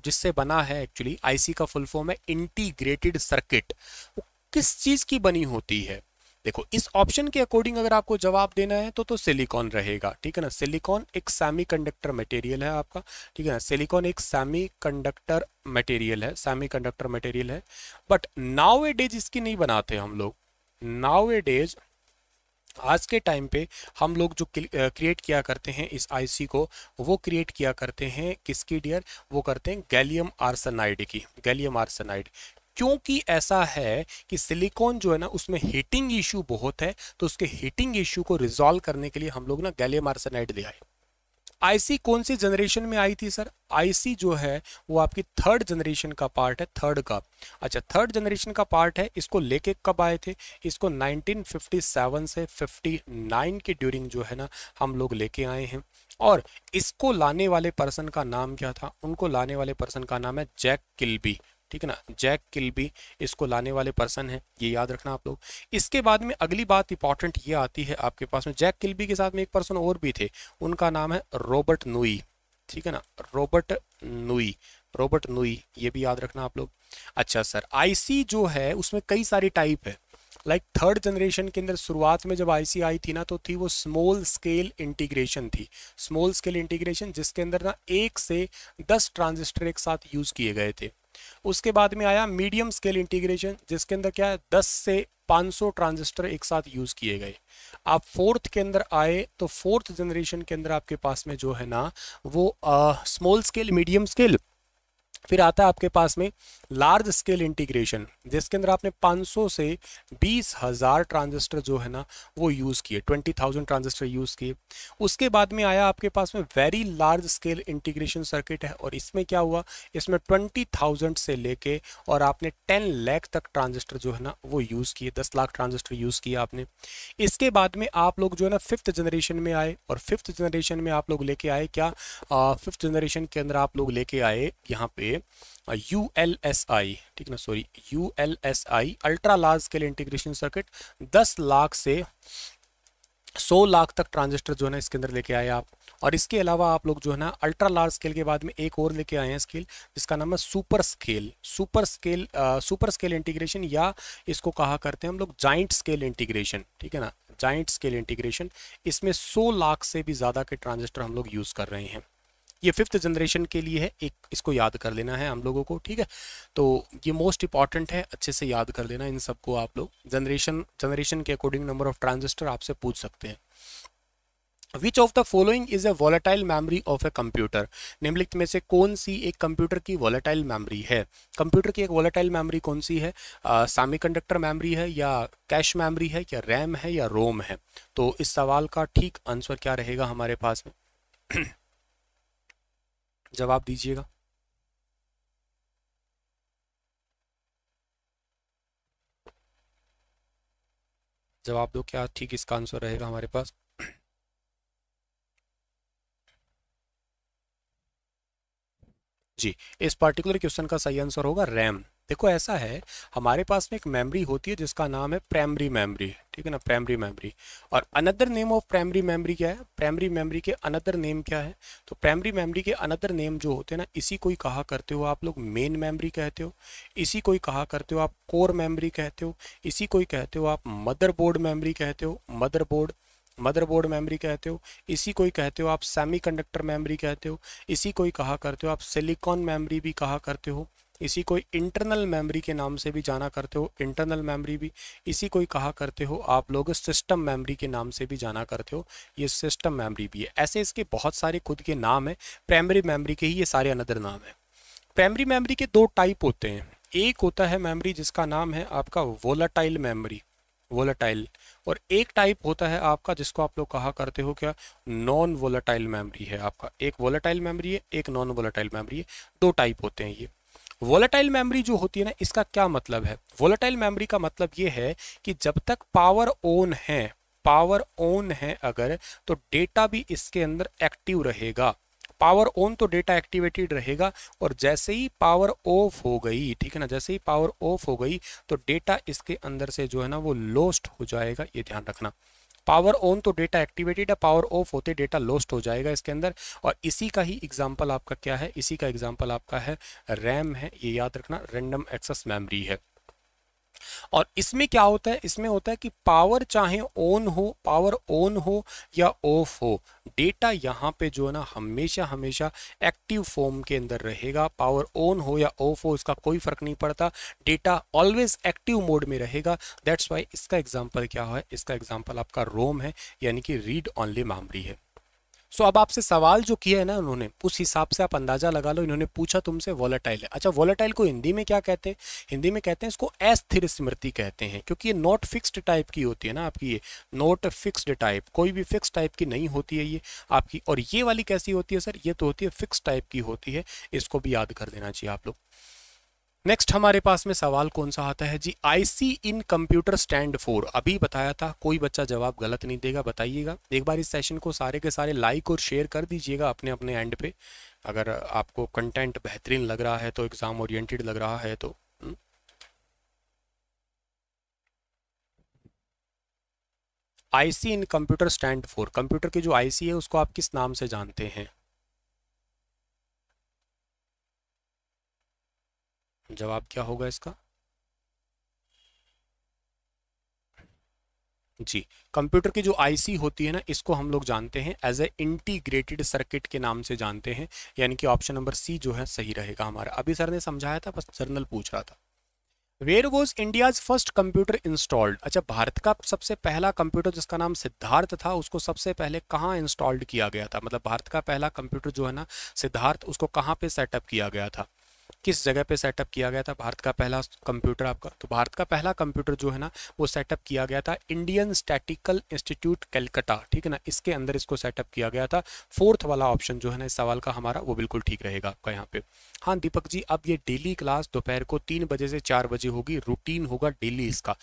जिससे बना है एक्चुअली आईसी का फुल फॉर्म है इंटीग्रेटेड सर्किट वो किस चीज़ की बनी होती है देखो इस ऑप्शन के अकॉर्डिंग अगर आपको जवाब देना है तो तो सिलिकॉन रहेगा ठीक है ना सिलिकॉन एक सेमीकंडक्टर मटेरियल है आपका ठीक है ना सिलिकॉन एक सेमीकंडक्टर मटेरियल है सेमीकंडक्टर मटेरियल है बट नाउ ए डेज इसकी नहीं बनाते हम लोग नाउ ए डेज आज के टाइम पे हम लोग जो क्रिएट किया करते हैं इस आईसी को वो क्रिएट किया करते हैं किसकी डियर वो करते हैं गैलियम आर्सनाइड की गैलियम आर्सनाइड क्योंकि ऐसा है कि सिलिकॉन जो है ना उसमें हीटिंग इशू बहुत है तो उसके हीटिंग इशू को रिजॉल्व करने के लिए हम लोग ना गैलियम आर्सनाइड ले आए आईसी कौन सी जनरेशन में आई थी सर आईसी जो है वो आपकी थर्ड जनरेशन का पार्ट है थर्ड का अच्छा थर्ड जनरेशन का पार्ट है इसको लेके कब आए थे इसको 1957 से 59 के ड्यूरिंग जो है ना हम लोग लेके आए हैं और इसको लाने वाले पर्सन का नाम क्या था उनको लाने वाले पर्सन का नाम है जैक किल्बी ठीक है ना जैक किल्बी इसको लाने वाले पर्सन है ये याद रखना आप लोग इसके बाद में अगली बात इंपॉर्टेंट ये आती है आपके पास में जैक किल्बी के साथ में एक पर्सन और भी थे उनका नाम है रॉबर्ट नुई ठीक है ना रॉबर्ट नुई रॉबर्ट नुई ये भी याद रखना आप लोग अच्छा सर आईसी जो है उसमें कई सारी टाइप है लाइक थर्ड जनरेशन के अंदर शुरुआत में जब आईसी आई थी ना तो थी वो स्मॉल स्केल इंटीग्रेशन थी स्मॉल स्केल इंटीग्रेशन जिसके अंदर ना एक से दस ट्रांजिस्टर एक साथ यूज़ किए गए थे उसके बाद में आया मीडियम स्केल इंटीग्रेशन जिसके अंदर क्या है दस से 500 ट्रांजिस्टर एक साथ यूज़ किए गए आप फोर्थ के अंदर आए तो फोर्थ जनरेशन के अंदर आपके पास में जो है ना वो स्मॉल स्केल मीडियम स्केल फिर आता है आपके पास में लार्ज स्केल इंटीग्रेशन जिसके अंदर आपने 500 से 20,000 ट्रांजिस्टर जो है ना वो यूज़ किए 20,000 ट्रांजिस्टर यूज़ किए उसके बाद में आया आपके पास में very large scale integration circuit है और इसमें क्या हुआ इसमें 20,000 से लेके और आपने 10 लाख तक ट्रांजिस्टर जो है ना वो यूज़ किए दस लाख ट्रांजिस्टर यूज़ किया आपने इसके बाद में आप लोग जो है ना फिफ्थ जनरेशन में आए और फिफ्थ जनरेशन में आप लोग लेके आए क्या फिफ्थ जनरेशन के अंदर आप लोग लेके आए यहाँ पे यू एल एस आई ठीक ना sorry U L S I ultra large scale integration circuit दस लाख से सौ लाख तक ट्रांजिस्टर जो है ना इसके अंदर लेके आए आप और इसके अलावा आप लोग जो है ना अल्ट्रा लार्ज स्केल के बाद में एक और लेके आए हैं स्केल जिसका नाम है super scale super scale super scale integration या इसको कहा करते हैं हम लोग जाइंट स्केल इंटीग्रेशन ठीक है ना जाइंट स्केल इंटीग्रेशन इसमें 100 लाख से भी ज़्यादा के ट्रांजिस्टर हम लोग यूज़ कर रहे हैं ये फिफ्थ जनरेशन के लिए है एक इसको याद कर लेना है हम लोगों को ठीक है तो ये मोस्ट इंपॉर्टेंट है अच्छे से याद कर लेना इन सबको आप लोग जनरेशन जनरेशन के अकॉर्डिंग नंबर ऑफ ट्रांजिस्टर आपसे पूछ सकते हैं which of the following is a volatile memory of a computer निम्नलिखित में से कौन सी एक कंप्यूटर की वॉलेटाइल मेमरी है कंप्यूटर की एक वॉलेटाइल मेमरी कौन सी है सेमी कंडक्टर मेमरी है या कैश मेमरी है या रैम है या रोम है तो इस सवाल का ठीक आंसर क्या रहेगा हमारे पास में जवाब दीजिएगा जवाब दो क्या ठीक इसका आंसर रहेगा हमारे पास जी इस पार्टिकुलर क्वेश्चन का सही आंसर होगा रैम देखो ऐसा है हमारे पास में एक मेमोरी होती है जिसका नाम है प्राइमरी मेमोरी ठीक है ना प्राइमरी मेमोरी और another name of primary memory क्या है प्राइमरी मेमोरी के अनदर नेम क्या है तो प्राइमरी मेमोरी के अनदर नेम जो होते हैं ना इसी को ही कहा करते हो आप लोग मेन मेमोरी कहते हो इसी को ही कहा करते हो आप कोर मेमोरी कहते हो इसी को ही कहते हो आप मदरबोर्ड मेमोरी कहते हो मदरबोर्ड मदरबोर्ड मेमोरी कहते हो इसी को ही कहते हो आप सेमीकंडक्टर मेमोरी कहते हो इसी को ही कहा करते हो आप सिलिकॉन मेमोरी भी कहा करते हो इसी को इंटरनल मेमोरी के नाम से भी जाना करते हो इंटरनल मेमोरी भी इसी को ही कहा करते हो आप लोग सिस्टम मेमोरी के नाम से भी जाना करते हो ये सिस्टम मेमोरी भी है ऐसे इसके बहुत सारे खुद के नाम हैं प्राइमरी मेमोरी के ही ये सारे अनदर नाम हैं प्राइमरी मेमोरी के दो टाइप होते हैं एक होता है मेमोरी जिसका नाम है आपका वोलाटाइल मेमोरी वोलाटाइल और एक टाइप होता है आपका जिसको आप लोग कहा करते हो क्या नॉन वोलाटाइल मेमोरी है आपका एक वोलाटाइल मेमोरी है एक नॉन वोलाटाइल मेमोरी है दो टाइप होते हैं ये वॉलेटाइल मेमोरी जो होती है ना इसका क्या मतलब है वॉलेटाइल मेमोरी का मतलब ये है कि जब तक पावर ऑन है पावर ऑन है अगर तो डेटा भी इसके अंदर एक्टिव रहेगा पावर ऑन तो डेटा एक्टिवेटेड रहेगा और जैसे ही पावर ऑफ हो गई ठीक है ना जैसे ही पावर ऑफ हो गई तो डेटा इसके अंदर से जो है ना वो लॉस्ट हो जाएगा ये ध्यान रखना पावर ऑन तो डेटा एक्टिवेटेड है पावर ऑफ होते डेटा लॉस्ट हो जाएगा इसके अंदर और इसी का ही एग्जाम्पल आपका क्या है इसी का एग्जाम्पल आपका है रैम है ये याद रखना रेंडम एक्सेस मेमरी है और इसमें क्या होता है इसमें होता है कि पावर चाहे ऑन हो पावर ऑन हो या ऑफ हो डेटा यहाँ पे जो है ना हमेशा हमेशा एक्टिव फॉर्म के अंदर रहेगा पावर ऑन हो या ऑफ हो इसका कोई फर्क नहीं पड़ता डेटा ऑलवेज एक्टिव मोड में रहेगा दैट्स वाई इसका एग्जाम्पल क्या है इसका एग्जाम्पल आपका रोम है यानी कि रीड ऑनली मामरी है सो अब आपसे सवाल जो किया है ना उन्होंने उस हिसाब से आप अंदाजा लगा लो इन्होंने पूछा तुमसे वॉलेटाइल है अच्छा वॉलेटाइल को हिंदी में क्या कहते हैं हिंदी में कहते हैं इसको अस्थिर स्मृति कहते हैं क्योंकि ये नॉट फिक्स्ड टाइप की होती है ना आपकी ये नॉट फिक्स्ड टाइप कोई भी फिक्स टाइप की नहीं होती है ये आपकी और ये वाली कैसी होती है सर ये तो होती है फिक्स टाइप की होती है इसको भी याद कर देना चाहिए आप लोग नेक्स्ट हमारे पास में सवाल कौन सा आता है जी IC in computer stand for अभी बताया था कोई बच्चा जवाब गलत नहीं देगा बताइएगा एक बार इस सेशन को सारे के सारे लाइक और शेयर कर दीजिएगा अपने अपने एंड पे अगर आपको कंटेंट बेहतरीन लग रहा है तो एग्ज़ाम ओरिएंटेड लग रहा है तो IC in computer stand for computer की जो आईसी है उसको आप किस नाम से जानते हैं जवाब क्या होगा इसका जी कंप्यूटर की जो आईसी होती है ना इसको हम लोग जानते हैं एज ए इंटीग्रेटेड सर्किट के नाम से जानते हैं यानी कि ऑप्शन नंबर सी जो है सही रहेगा हमारा अभी सर ने समझाया था बस जर्नल पूछ रहा था where was India's first computer installed अच्छा भारत का सबसे पहला कंप्यूटर जिसका नाम सिद्धार्थ था उसको सबसे पहले कहाँ इंस्टॉल्ड किया गया था मतलब भारत का पहला कंप्यूटर जो है ना सिद्धार्थ उसको कहाँ पे सेटअप किया गया था किस जगह पे सेटअप किया गया था भारत का पहला कंप्यूटर आपका तो भारत का पहला कंप्यूटर जो है ना वो सेटअप किया गया था इंडियन स्टैटिकल इंस्टीट्यूट कलकत्ता ठीक है ना इसके अंदर इसको सेटअप किया गया था फोर्थ वाला ऑप्शन जो है ना इस सवाल का हमारा वो बिल्कुल ठीक रहेगा आपका यहाँ पे हाँ दीपक जी अब ये डेली क्लास दोपहर को तीन बजे से चार बजे होगी रूटीन होगा डेली इसका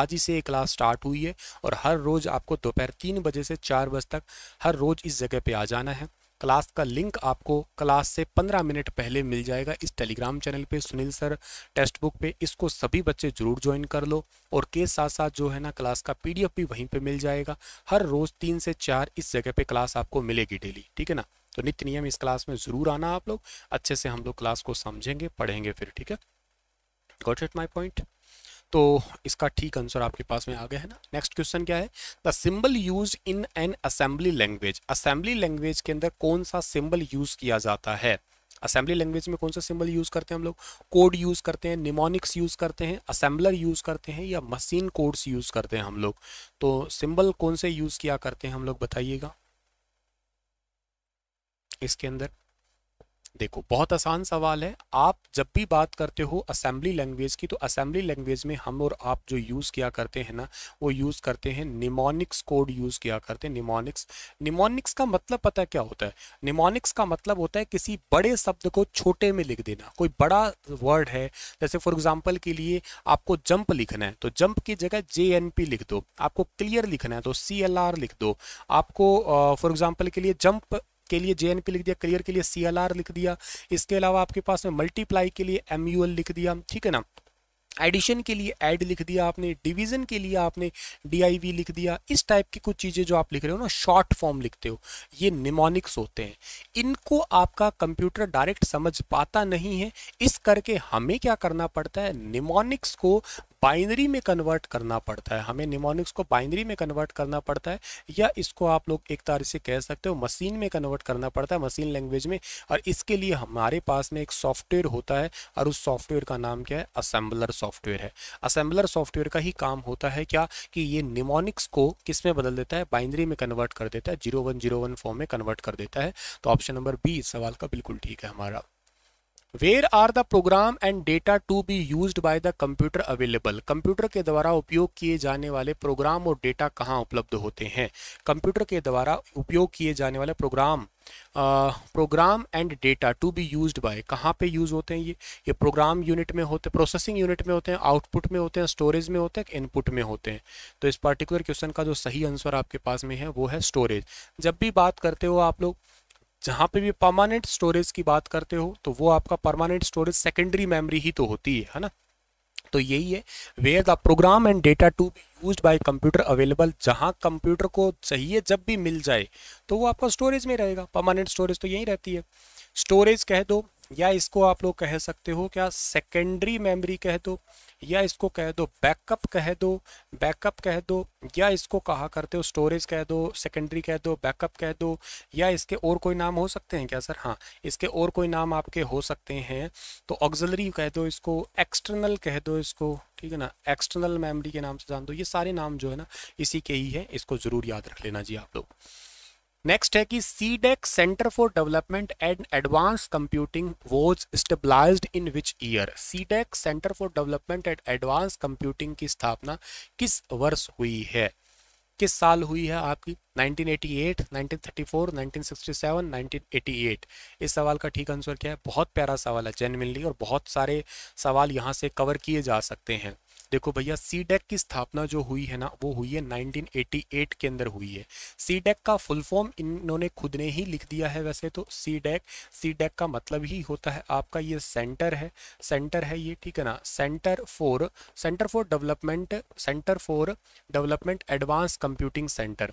आज ही से ये क्लास स्टार्ट हुई है और हर रोज़ आपको दोपहर तीन बजे से चार बजे तक हर रोज़ इस जगह पे आ जाना है क्लास का लिंक आपको क्लास से 15 मिनट पहले मिल जाएगा इस टेलीग्राम चैनल पे सुनील सर टेक्स्ट बुक पे इसको सभी बच्चे ज़रूर ज्वाइन कर लो और के साथ साथ जो है ना क्लास का पी भी वहीं पर मिल जाएगा हर रोज़ तीन से चार इस जगह पर क्लास आपको मिलेगी डेली ठीक है ना तो नित्य नियम इस क्लास में ज़रूर आना आप लोग अच्छे से हम लोग क्लास को समझेंगे पढ़ेंगे फिर ठीक है गॉट एट माई पॉइंट तो इसका ठीक आंसर आपके पास में आ गया है ना नेक्स्ट क्वेश्चन क्या है the symbol use in an assembly language assembly language के अंदर कौन सा सिंबल यूज किया जाता है असेंबली लैंग्वेज में कौन सा सिंबल यूज़ करते हैं हम लोग कोड यूज़ करते हैं निमोनिक्स यूज़ करते हैं असेंबलर यूज़ करते हैं या मशीन कोड्स यूज़ करते हैं हम लोग तो सिंबल कौन से यूज़ किया करते हैं हम लोग बताइएगा इसके अंदर देखो बहुत आसान सवाल है आप जब भी बात करते हो असेंबली लैंग्वेज की तो असेंबली लैंग्वेज में हम और आप जो यूज़ किया करते हैं ना वो यूज़ करते हैं निमोनिक्स कोड यूज़ किया करते हैं निमोनिक्स निमोनिक्स का मतलब पता क्या होता है निमोनिक्स का मतलब होता है किसी बड़े शब्द को छोटे में लिख देना कोई बड़ा वर्ड है जैसे फॉर एग्जाम्पल के लिए आपको जंप लिखना है तो जंप की जगह जे लिख दो आपको क्लियर लिखना है तो सी लिख दो आपको फॉर uh, एग्जाम्पल के लिए जंप के लिए जे लिख दिया क्लियर के लिए सी लिख दिया इसके अलावा आपके पास में मल्टीप्लाई के लिए एम लिख दिया ठीक है ना एडिशन के लिए ऐड लिख दिया आपने डिवीजन के लिए आपने डी लिख दिया इस टाइप की कुछ चीज़ें जो आप लिख रहे हो ना शॉर्ट फॉर्म लिखते हो ये निमोनिक्स होते हैं इनको आपका कंप्यूटर डायरेक्ट समझ पाता नहीं है इस करके हमें क्या करना पड़ता है निमोनिक्स को बाइनरी में कन्वर्ट करना पड़ता है हमें निमोनिक्स को बाइनरी में कन्वर्ट करना पड़ता है या इसको आप लोग एक तरह से कह सकते हो मशीन में कन्वर्ट करना पड़ता है मशीन लैंग्वेज में और इसके लिए हमारे पास में एक सॉफ्टवेयर होता है और उस सॉफ्टवेयर का नाम क्या है असेंबलर सॉफ्टवेयर है असेंबलर सॉफ्टवेयर का ही काम होता है क्या कि ये निमोनिक्स को किस में बदल देता है बाइनरी में कन्वर्ट कर देता है zero one zero one form में कन्वर्ट कर देता है तो ऑप्शन नंबर बी इस सवाल का बिल्कुल ठीक है हमारा where are the program and data to be use by the computer available computer के द्वारा उपयोग किए जाने वाले प्रोग्राम और डेटा कहाँ उपलब्ध होते हैं कंप्यूटर के द्वारा उपयोग किए जाने वाले program program and data to be use by कहाँ पे यूज़ होते हैं ये ये प्रोग्राम यूनिट में होते हैं प्रोसेसिंग यूनिट में होते हैं आउटपुट में होते हैं स्टोरेज में होते हैं इनपुट में होते हैं तो इस पर्टिकुलर क्वेश्चन का जो सही आंसर आपके पास में है वो है स्टोरेज जब भी बात करते हो आप लोग जहाँ पे भी परमानेंट स्टोरेज की बात करते हो तो वो आपका परमानेंट स्टोरेज सेकेंडरी मेमोरी ही तो होती है है ना तो यही है where the program and data to be use by computer available जहाँ कंप्यूटर को चाहिए जब भी मिल जाए तो वो आपका स्टोरेज में रहेगा परमानेंट स्टोरेज तो यही रहती है स्टोरेज कह दो या इसको आप लोग कह सकते हो क्या सेकेंडरी मेमोरी कह दो या इसको कह दो बैकअप कह दो बैकअप कह दो या इसको कहा करते हो स्टोरेज कह दो सेकेंडरी कह दो बैकअप कह दो या इसके और कोई नाम हो सकते हैं क्या सर हाँ इसके और कोई नाम आपके हो सकते हैं तो ऑक्जलरी कह दो इसको एक्सटर्नल कह दो इसको ठीक है ना एक्सटर्नल मेमोरी के नाम से जान दो ये सारे नाम जो है ना इसी के ही है इसको ज़रूर याद रख लेना जी आप लोग नेक्स्ट है कि C DAC center for development and advance computing was stabilized in which year C DAC center for development and advance computing की स्थापना किस वर्ष हुई है किस साल हुई है आपकी 1988, 1934, 1967, 1988 इस सवाल का ठीक आंसर क्या है बहुत प्यारा सवाल है जेनविनली और बहुत सारे सवाल यहाँ से कवर किए जा सकते हैं देखो भैया सी डेक की स्थापना जो हुई है ना वो हुई है 1988 के अंदर हुई है सी डेक का फुल फॉर्म इन्होंने खुद ने ही लिख दिया है वैसे तो सी डेक सी डेक का मतलब ही होता है आपका ये सेंटर है सेंटर है ये ठीक है ना center for center for development center for development advance computing center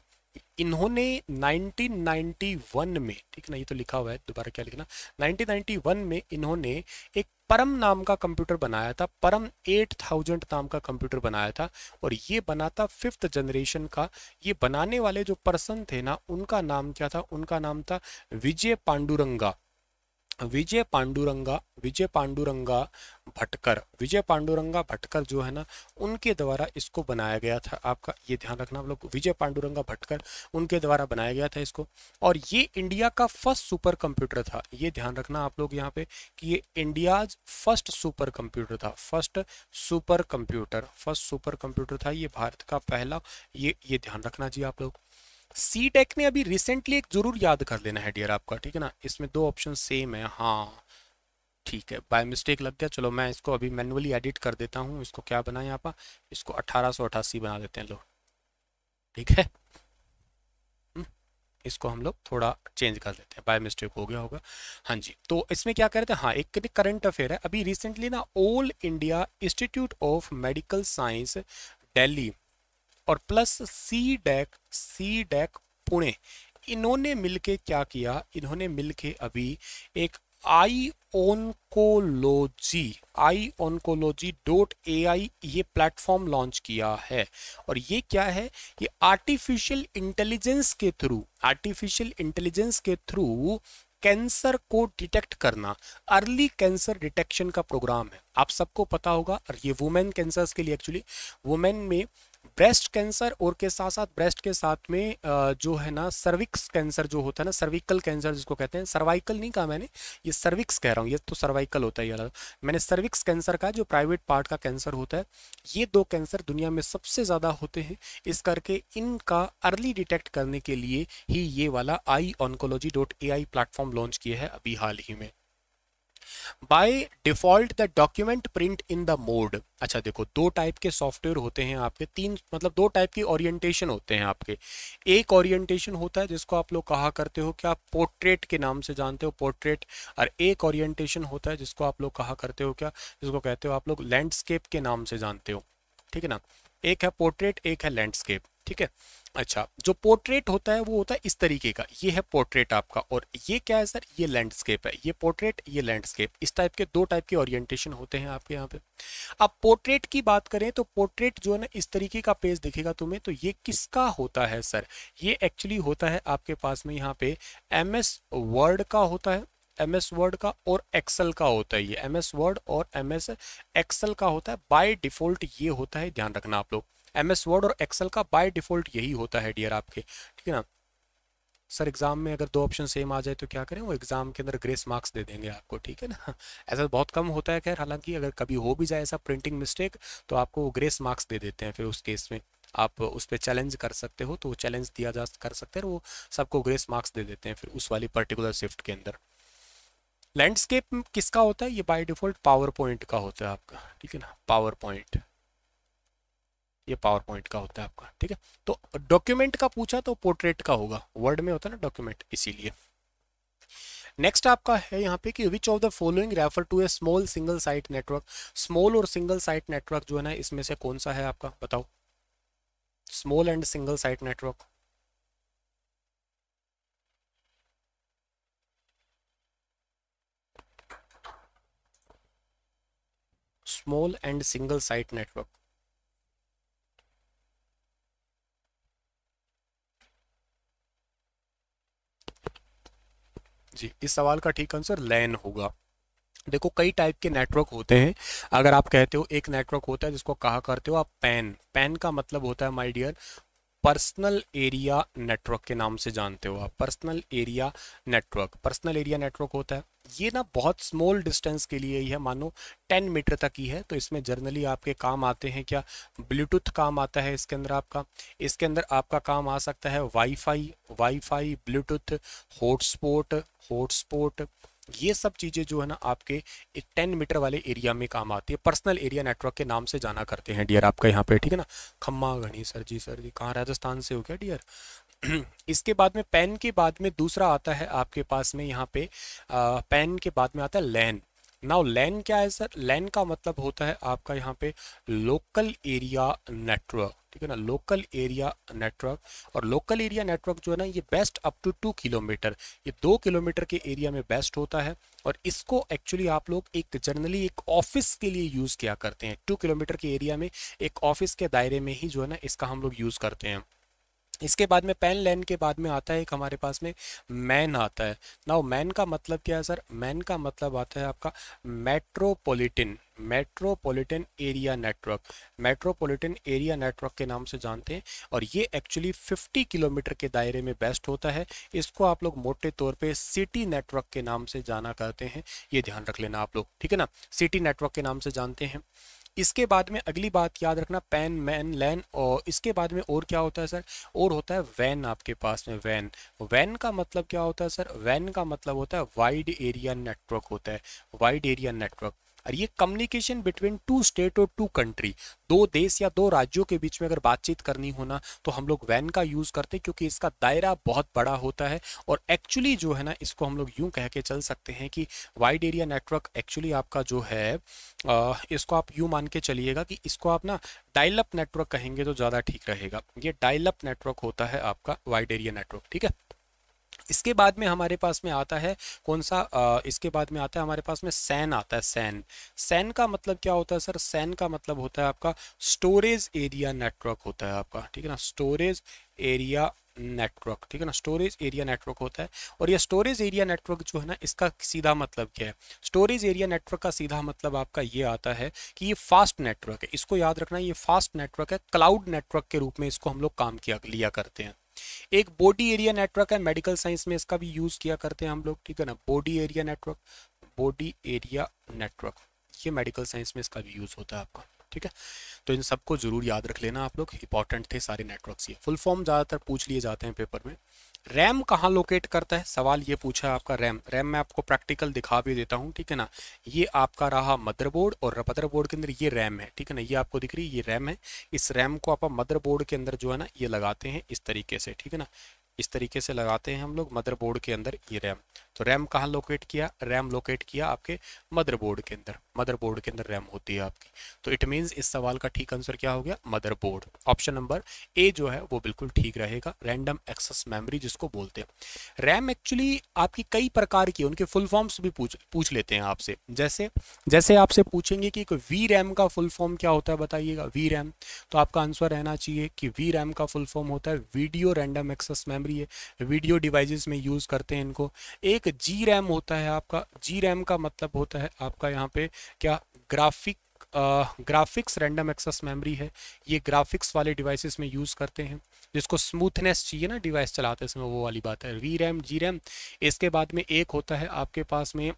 इन्होंने 1991 में ठीक ना ये तो लिखा हुआ है दोबारा क्या लिखना 1991 में इन्होंने एक परम नाम का कंप्यूटर बनाया था परम 8000 नाम का कंप्यूटर बनाया था और ये बना था फिफ्थ जनरेशन का ये बनाने वाले जो पर्सन थे ना उनका नाम क्या था उनका नाम था विजय पांडुरंगा विजय पांडुरंगा विजय पांडुरंगा भटकर विजय पांडुरंगा भटकर जो है ना उनके द्वारा इसको बनाया गया था आपका ये ध्यान रखना आप लोग विजय पांडुरंगा भटकर उनके द्वारा बनाया गया था इसको और ये इंडिया का फर्स्ट सुपर कंप्यूटर था ये ध्यान रखना आप लोग यहाँ पे कि ये इंडियाज फर्स्ट सुपर कंप्यूटर था first super computer first super computer था ये भारत का पहला ये ये ध्यान रखना जी आप लोग सी टेक ने अभी रिसेंटली एक जरूर याद कर लेना है डियर आपका ठीक है ना इसमें दो ऑप्शन सेम है हाँ ठीक है बाय मिस्टेक लग गया चलो मैं इसको अभी मैनुअली एडिट कर देता हूँ इसको क्या बनाए आप इसको अठारह बना देते हैं लो ठीक है हम्म, इसको हम लोग थोड़ा चेंज कर देते हैं बाय मिस्टेक हो गया होगा हाँ जी तो इसमें क्या करते हैं हाँ एक करंट अफेयर है अभी रिसेंटली ना all India institute of medical science Delhi और plus C DAC C DAC Pune इन्होंने मिलके क्या किया इन्होंने मिलके अभी एक आई ओनकोलोजी आई ओनकोलोजी डॉट ए आई ये प्लेटफॉर्म लॉन्च किया है और ये क्या है ये आर्टिफिशियल इंटेलिजेंस के थ्रू आर्टिफिशियल इंटेलिजेंस के थ्रू कैंसर को डिटेक्ट करना अर्ली कैंसर डिटेक्शन का प्रोग्राम है आप सबको पता होगा और ये वुमेन कैंसर्स के लिए एक्चुअली वुमेन में ब्रेस्ट कैंसर और के साथ साथ ब्रेस्ट के साथ में जो है ना सर्विक्स कैंसर जो होता है ना सर्विकल कैंसर जिसको कहते हैं सर्वाइकल नहीं कहा मैंने ये सर्विक्स कह रहा हूँ ये तो सर्वाइकल होता है अलग मैंने सर्विक्स कैंसर का जो प्राइवेट पार्ट का कैंसर होता है ये दो कैंसर दुनिया में सबसे ज़्यादा होते हैं इस करके इनका अर्ली डिटेक्ट करने के लिए ही ये वाला I oncology dot A I platform launch किया है अभी हाल ही में by default the document print in the mode अच्छा देखो दो टाइप के सॉफ्टवेयर होते हैं आपके तीन मतलब दो टाइप की ओरिएंटेशन होते हैं आपके एक ओरिएंटेशन होता है जिसको आप लोग कहा करते हो कि आप पोर्ट्रेट के नाम से जानते हो पोर्ट्रेट और एक ओरिएंटेशन होता है जिसको आप लोग कहा करते हो क्या जिसको कहते हो आप लोग लैंडस्केप के नाम से जानते हो ठीक है ना एक है पोर्ट्रेट एक है लैंडस्केप ठीक है अच्छा जो पोर्ट्रेट होता है वो होता है इस तरीके का ये है पोर्ट्रेट आपका और ये क्या है सर ये लैंडस्केप है ये पोर्ट्रेट ये लैंडस्केप इस टाइप के दो टाइप के ओरिएंटेशन होते हैं आपके यहाँ पे अब पोर्ट्रेट की बात करें तो पोर्ट्रेट जो है ना इस तरीके का पेज दिखेगा तुम्हें तो ये किसका होता है सर ये एक्चुअली होता है आपके पास में यहाँ पे एम वर्ड का होता है एम एस वर्ड का और एक्सेल का होता है ये एम एस वर्ड और एम एस एक्सेल का होता है बाय डिफॉल्ट ये होता है ध्यान रखना आप लोग एम एस वर्ड और एक्सेल का बाय डिफ़ॉल्ट यही होता है डियर आपके ठीक है ना सर एग्ज़ाम में अगर दो ऑप्शन सेम आ जाए तो क्या करें वो एग्ज़ाम के अंदर ग्रेस मार्क्स दे देंगे आपको ठीक है ना [LAUGHS] ऐसा बहुत कम होता है खैर हालांकि अगर कभी हो भी जाए ऐसा प्रिंटिंग मिस्टेक तो आपको वो ग्रेस मार्क्स दे देते हैं फिर उस केस में आप उस पर चैलेंज कर सकते हो तो वो चैलेंज दिया जा कर सकते हैं वो सबको ग्रेस मार्क्स दे देते हैं फिर उस वाली पर्टिकुलर शिफ्ट के अंदर लैंडस्केप किसका होता है ये बाय डिफ़ॉल्ट पावर पॉइंट का होता है आपका ठीक है ना पावर पॉइंट ये पावर पॉइंट का होता है आपका ठीक है तो डॉक्यूमेंट का पूछा तो पोर्ट्रेट का होगा वर्ड में होता है ना डॉक्यूमेंट इसीलिए नेक्स्ट आपका है यहाँ पे कि which of the following refer to a small single site network small और सिंगल साइट नेटवर्क जो है ना इसमें से कौन सा है आपका बताओ small and single site network small and single site network जी इस सवाल का ठीक आंसर लैन होगा देखो कई टाइप के नेटवर्क होते हैं अगर आप कहते हो एक नेटवर्क होता है जिसको कहा करते हो आप पैन पैन का मतलब होता है my dear personal area network के नाम से जानते हो आप personal area network personal area network होता है ये ना बहुत स्मॉल डिस्टेंस के लिए ही है मानो 10 मीटर तक ही है तो इसमें जर्नली आपके काम आते हैं क्या ब्लूटूथ काम आता है इसके अंदर आपका इसके अंदर आपका काम आ सकता है WiFi WiFi Bluetooth hotspot hotspot ये सब चीज़ें जो है ना आपके एक टेन मीटर वाले एरिया में काम आती है पर्सनल एरिया नेटवर्क के नाम से जाना करते हैं डियर आपका यहाँ पे ठीक है ना खम्मा घनी सर जी सर जी कहाँ राजस्थान से हो गया डियर [CLEARS THROAT] इसके बाद में पेन के बाद में दूसरा आता है आपके पास में यहाँ पे पेन के बाद में आता है लैन नाउ लैन क्या है सर लैन का मतलब होता है आपका यहाँ पे लोकल एरिया नेटवर्क ठीक है ना लोकल एरिया नेटवर्क और लोकल एरिया नेटवर्क जो है ना ये best up to two kilometre ये दो किलोमीटर के एरिया में बेस्ट होता है और इसको एक्चुअली आप लोग एक जनरली एक ऑफिस के लिए यूज़ किया करते हैं टू किलोमीटर के एरिया में एक ऑफिस के दायरे में ही जो है ना इसका हम लोग यूज़ करते हैं इसके बाद में पेन लेन के बाद में आता है एक हमारे पास में मैन आता है नाउ मैन का मतलब क्या है सर मैन का मतलब आता है आपका metropolitan metropolitan area network metropolitan area network के नाम से जानते हैं और ये एक्चुअली 50 किलोमीटर के दायरे में बेस्ट होता है इसको आप लोग मोटे तौर पे सिटी नेटवर्क के नाम से जाना करते हैं ये ध्यान रख लेना आप लोग ठीक है ना सिटी नेटवर्क के नाम से जानते हैं इसके बाद में अगली बात याद रखना पैन मैन लैन और इसके बाद में और क्या होता है सर और होता है वैन आपके पास में वैन वैन का मतलब क्या होता है सर वैन का मतलब होता है वाइड एरिया नेटवर्क होता है वाइड एरिया नेटवर्क और ये कम्युनिकेशन बिटवीन टू स्टेट और टू कंट्री दो देश या दो राज्यों के बीच में अगर बातचीत करनी होना तो हम लोग वैन का यूज़ करते हैं क्योंकि इसका दायरा बहुत बड़ा होता है और एक्चुअली जो है ना इसको हम लोग यूँ कह के चल सकते हैं कि वाइड एरिया नेटवर्क एक्चुअली आपका जो है इसको आप यूँ मान के चलिएगा कि इसको आप ना डायलअप नेटवर्क कहेंगे तो ज़्यादा ठीक रहेगा ये डायलअप नेटवर्क होता है आपका वाइड एरिया नेटवर्क ठीक है इसके बाद में हमारे पास में आता है कौन सा आ, इसके बाद में आता है हमारे पास में सैन आता है सैन सैन का मतलब क्या होता है सर सैन का मतलब होता है आपका स्टोरेज एरिया नेटवर्क होता है आपका ठीक है ना स्टोरेज एरिया नेटवर्क ठीक है ना स्टोरेज एरिया नेटवर्क होता है और यह स्टोरेज एरिया नेटवर्क जो है ना इसका सीधा मतलब क्या है स्टोरेज एरिया नेटवर्क का सीधा मतलब आपका ये आता है कि ये फास्ट नेटवर्क है इसको याद रखना ये फास्ट नेटवर्क है क्लाउड नेटवर्क के रूप में इसको हम लोग काम किया लिया करते हैं एक बॉडी एरिया नेटवर्क है मेडिकल साइंस में इसका भी यूज़ किया करते हैं हम लोग ठीक है ना body area network body area network ये मेडिकल साइंस में इसका भी यूज़ होता है आपका ठीक है तो इन सबको जरूर याद रख लेना आप लोग इंपॉर्टेंट थे सारे नेटवर्क ये फुल फॉर्म ज़्यादातर पूछ लिए जाते हैं पेपर में रैम कहाँ लोकेट करता है सवाल ये पूछा है आपका रैम रैम मैं आपको प्रैक्टिकल दिखा भी देता हूँ ठीक है ना ये आपका रहा मदरबोर्ड और मदरबोर्ड के अंदर ये रैम है ठीक है ना ये आपको दिख रही है ये रैम है इस रैम को आप मदरबोर्ड के अंदर जो है ना ये लगाते हैं इस तरीके से ठीक है ना इस तरीके से लगाते हैं हम लोग मदरबोर्ड के अंदर ये रैम तो रैम कहाँ लोकेट किया रैम लोकेट किया आपके मदरबोर्ड के अंदर मदरबोर्ड के अंदर रैम होती है आपकी तो इट मीन्स इस सवाल का ठीक आंसर क्या हो गया मदरबोर्ड ऑप्शन नंबर ए जो है वो बिल्कुल ठीक रहेगा रैंडम एक्सेस मेमोरी जिसको बोलते हैं रैम एक्चुअली आपकी कई प्रकार की उनके फुल फॉर्म्स भी पूछ पूछ लेते हैं आपसे जैसे जैसे आपसे पूछेंगे कि वी रैम का फुल फॉर्म क्या होता है बताइएगा वी रैम तो आपका आंसर रहना चाहिए कि वी रैम का फुल फॉर्म होता है वीडियो रैंडम एक्सेस मेमरी है वीडियो डिवाइज में यूज़ करते हैं इनको एक एक जी रैम होता है आपका जी रैम का मतलब होता है आपका यहाँ पे क्या graphic graphics random access memory है ये ग्राफिक्स वाले डिवाइसेस में यूज़ करते हैं जिसको स्मूथनेस चाहिए ना डिवाइस चलाते समय वो वाली बात है वी रैम जी रैम इसके बाद में एक होता है आपके पास में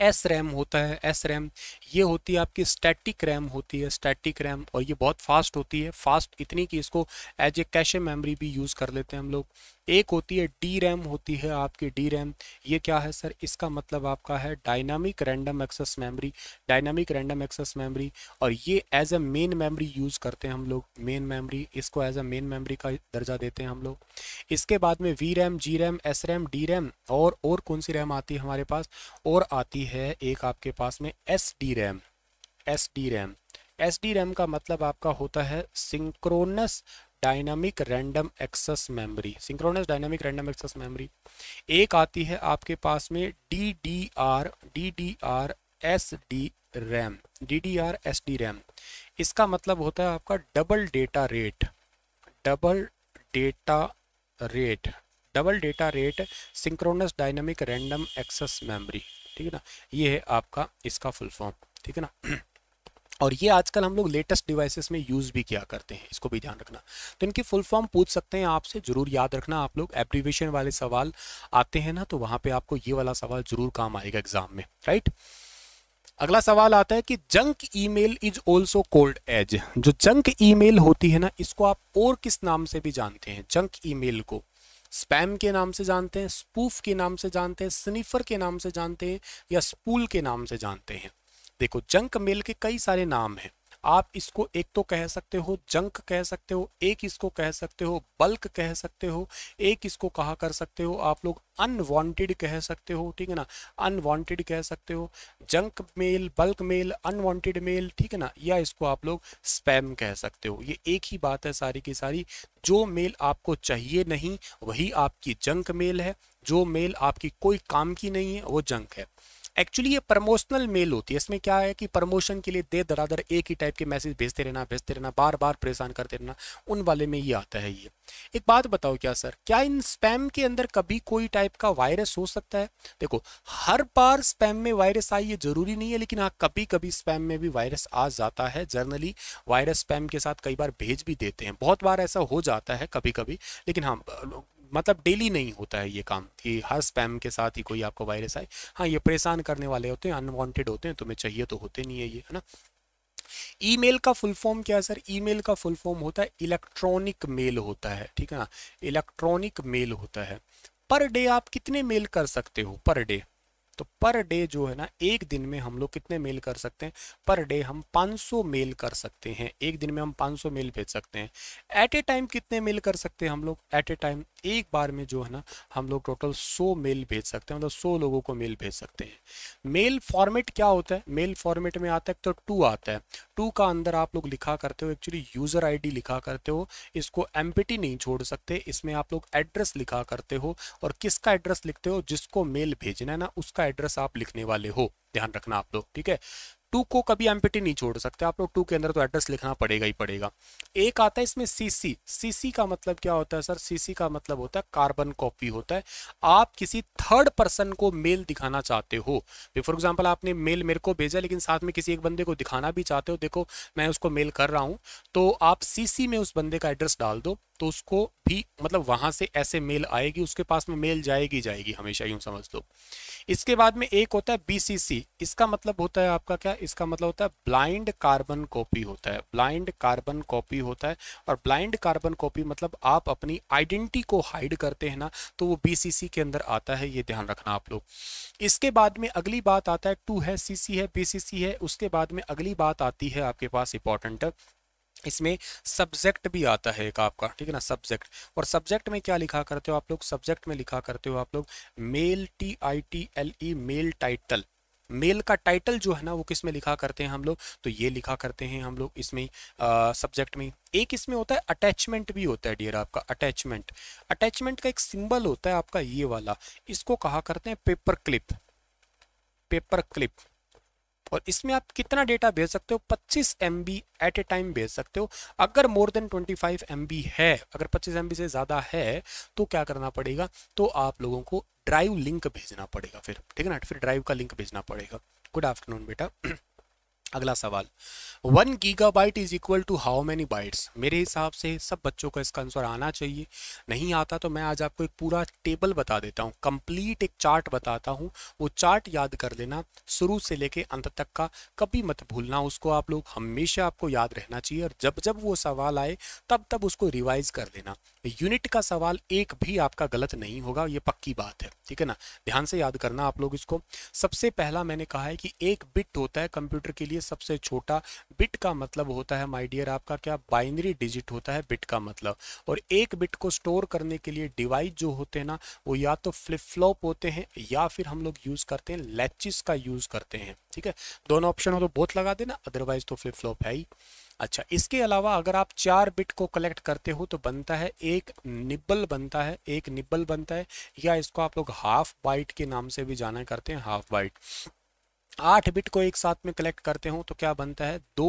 एस रैम होता है एस रैम ये होती है आपकी स्टैटिक रैम होती है स्टैटिक रैम और ये बहुत फास्ट होती है फास्ट इतनी कि इसको एज ए कैशे मेमोरी भी यूज़ कर लेते हैं हम लोग एक होती है डी रैम होती है आपकी डी रैम ये क्या है सर इसका मतलब आपका है dynamic random access memory dynamic random access memory और ये as a main memory use करते हैं हम लोग मेन मेमोरी इसको एज अ मेन मेमोरी का दर्जा देते हैं हम लोग इसके बाद में V RAM G RAM S RAM D RAM और और कौन सी रैम आती है हमारे पास और आती है एक आपके पास में S D RAM S D RAM S D RAM का मतलब आपका होता है synchronous dynamic random access memory synchronous dynamic random access memory एक आती है आपके पास में D D R D D R S D RAM D D R S D RAM इसका मतलब होता है आपका double data rate double data rate double data rate synchronous dynamic random access memory ठीक है ना ये है आपका इसका फुल फॉर्म ठीक है ना और ये आजकल हम लोग लेटेस्ट डिवाइसेस में यूज़ भी किया करते हैं इसको भी ध्यान रखना तो इनकी फुल फॉर्म पूछ सकते हैं आपसे ज़रूर याद रखना आप लोग एब्रीवेशन वाले सवाल आते हैं ना तो वहां पे आपको ये वाला सवाल ज़रूर काम आएगा एग्जाम में राइट अगला सवाल आता है कि junk email is also called as जो जंक ईमेल होती है ना इसको आप और किस नाम से भी जानते हैं जंक ईमेल को स्पैम के नाम से जानते हैं स्पूफ के नाम से जानते हैं स्निफर के नाम से जानते हैं या स्पूल के नाम से जानते हैं देखो जंक मेल के कई सारे नाम हैं आप इसको एक तो कह सकते हो जंक कह सकते हो एक इसको कह सकते हो बल्क कह सकते हो एक इसको कहा कर सकते हो आप लोग अनवांटेड कह सकते हो ठीक है ना अनवांटेड कह सकते हो junk mail bulk mail unwanted mail ठीक है ना या इसको आप लोग स्पैम कह सकते हो ये एक ही बात है सारी की सारी जो मेल आपको चाहिए नहीं वही आपकी जंक मेल है जो मेल आपकी कोई काम की नहीं है वो जंक है एक्चुअली ये प्रमोशनल मेल होती है इसमें क्या है कि प्रमोशन के लिए देर दरादर एक ही टाइप के मैसेज भेजते रहना भेजते रहना बार बार परेशान करते रहना उन वाले में ये आता है ये एक बात बताओ क्या सर क्या इन स्पैम के अंदर कभी कोई टाइप का वायरस हो सकता है देखो हर बार स्पैम में वायरस आई ये जरूरी नहीं है लेकिन हाँ कभी कभी स्पैम में भी वायरस आ जाता है जर्नली वायरस स्पैम के साथ कई बार भेज भी देते हैं बहुत बार ऐसा हो जाता है कभी कभी लेकिन हाँ मतलब डेली नहीं होता है ये काम कि हर स्पैम के साथ ही कोई आपको वायरस आए हाँ ये परेशान करने वाले होते हैं अनवांटेड होते हैं तुम्हें चाहिए तो होते नहीं है ये है ना ईमेल का फुल फॉर्म क्या है सर ईमेल का फुल फॉर्म होता है इलेक्ट्रॉनिक मेल होता है ठीक है ना इलेक्ट्रॉनिक मेल होता है पर डे आप कितने मेल कर सकते हो पर डे तो पर डे जो है ना एक दिन में हम लोग कितने मेल कर सकते हैं पर डे हम 500 मेल कर सकते हैं एक दिन में हम 500 मेल भेज सकते हैं एट ए टाइम कितने मेल कर सकते हैं हम लोग एट ए टाइम एक बार में जो है ना हम लोग टोटल 100 मेल भेज सकते हैं मतलब 100 लोगों को मेल भेज सकते हैं मेल फॉर्मेट क्या होता है मेल फॉर्मेट में आता है तो टू आता है टू का अंदर आप लोग लिखा करते हो एक्चुअली यूज़र आई लिखा करते हो इसको एम नहीं छोड़ सकते इसमें आप लोग एड्रेस लिखा करते हो और किसका एड्रेस लिखते हो जिसको मेल भेजना है ना उसका का एड्रेस आप लिखने वाले हो ध्यान रखना आप लोग ठीक है टू को कभी एम्पिटी नहीं छोड़ सकते आप लोग टू के अंदर तो एड्रेस लिखना पड़ेगा ही पड़ेगा एक आता है इसमें सीसी सीसी का मतलब क्या होता है सर सीसी का मतलब होता है कार्बन कॉपी होता है आप किसी थर्ड पर्सन को मेल दिखाना चाहते हो फॉर एग्जांपल आपने मेल मेरे को भेजा लेकिन साथ में किसी एक बंदे को दिखाना भी चाहते हो देखो मैं उसको मेल कर रहा हूँ तो आप सी में उस बंदे का एड्रेस डाल दो तो उसको भी मतलब वहां से ऐसे मेल आएगी उसके पास में मेल जाएगी जाएगी हमेशा यूं समझ लो इसके बाद में एक होता है बीसीसी इसका मतलब होता है आपका क्या इसका मतलब होता है ब्लाइंड कार्बन कॉपी होता है ब्लाइंड कार्बन कॉपी होता है और ब्लाइंड कार्बन कॉपी मतलब आप अपनी आइडेंटिटी को हाइड करते हैं ना तो वो बीसीसी के अंदर आता है ये ध्यान रखना आप लोग इसके बाद में अगली बात आता है टू है सी है बी है उसके बाद में अगली बात आती है आपके पास इंपॉर्टेंट इसमें सब्जेक्ट भी आता है एक आपका ठीक है ना सब्जेक्ट और सब्जेक्ट में क्या लिखा करते हो आप लोग सब्जेक्ट में लिखा करते हो आप लोग mail T I T L E mail title mail का टाइटल जो है ना वो किस में लिखा करते हैं हम लोग तो ये लिखा करते हैं हम लोग इसमें सब्जेक्ट में एक इसमें होता है अटैचमेंट भी होता है डियर आपका अटैचमेंट अटैचमेंट का एक सिंबल होता है आपका ये वाला इसको कहा करते हैं पेपर क्लिप पेपर क्लिप और इसमें आप कितना डेटा भेज सकते हो 25 M B at a time भेज सकते हो अगर मोर देन 25 एम है अगर 25 एम से ज़्यादा है तो क्या करना पड़ेगा तो आप लोगों को ड्राइव लिंक भेजना पड़ेगा फिर ठीक है ना फिर ड्राइव का लिंक भेजना पड़ेगा गुड आफ्टरनून बेटा [CLEARS THROAT] अगला सवाल one giga byte is equal to how many bytes मेरे हिसाब से सब बच्चों का इसका आंसर आना चाहिए नहीं आता तो मैं आज आपको एक पूरा टेबल बता देता हूँ कंप्लीट एक चार्ट बताता हूँ वो चार्ट याद कर लेना शुरू से लेके अंत तक का कभी मत भूलना उसको आप लोग हमेशा आपको याद रहना चाहिए और जब जब वो सवाल आए तब तब उसको रिवाइज कर लेना यूनिट का सवाल एक भी आपका गलत नहीं होगा ये पक्की बात है ठीक है ना ध्यान से याद करना आप लोग इसको सबसे पहला मैंने कहा है कि एक बिट होता है कंप्यूटर के लिए सबसे छोटा बिट का मतलब होता है माय डियर आपका क्या बाइनरी डिजिट होता है बिट का मतलब और एक बिट को स्टोर करने के लिए डिवाइस जो होते हैं ना वो या तो फ्लिप फ्लॉप होते हैं या फिर हम लोग यूज़ करते हैं लेचिस का यूज़ करते हैं ठीक है दोनों ऑप्शन हो तो बहुत लगा देना अदरवाइज तो फ्लिप फ्लॉप है ही अच्छा इसके अलावा अगर आप चार बिट को कलेक्ट करते हो तो बनता है एक निब्बल बनता है एक निब्बल बनता है या इसको आप लोग हाफ बाइट के नाम से भी जाना करते हैं हाफ बाइट आठ बिट को एक साथ में कलेक्ट करते हो तो क्या बनता है दो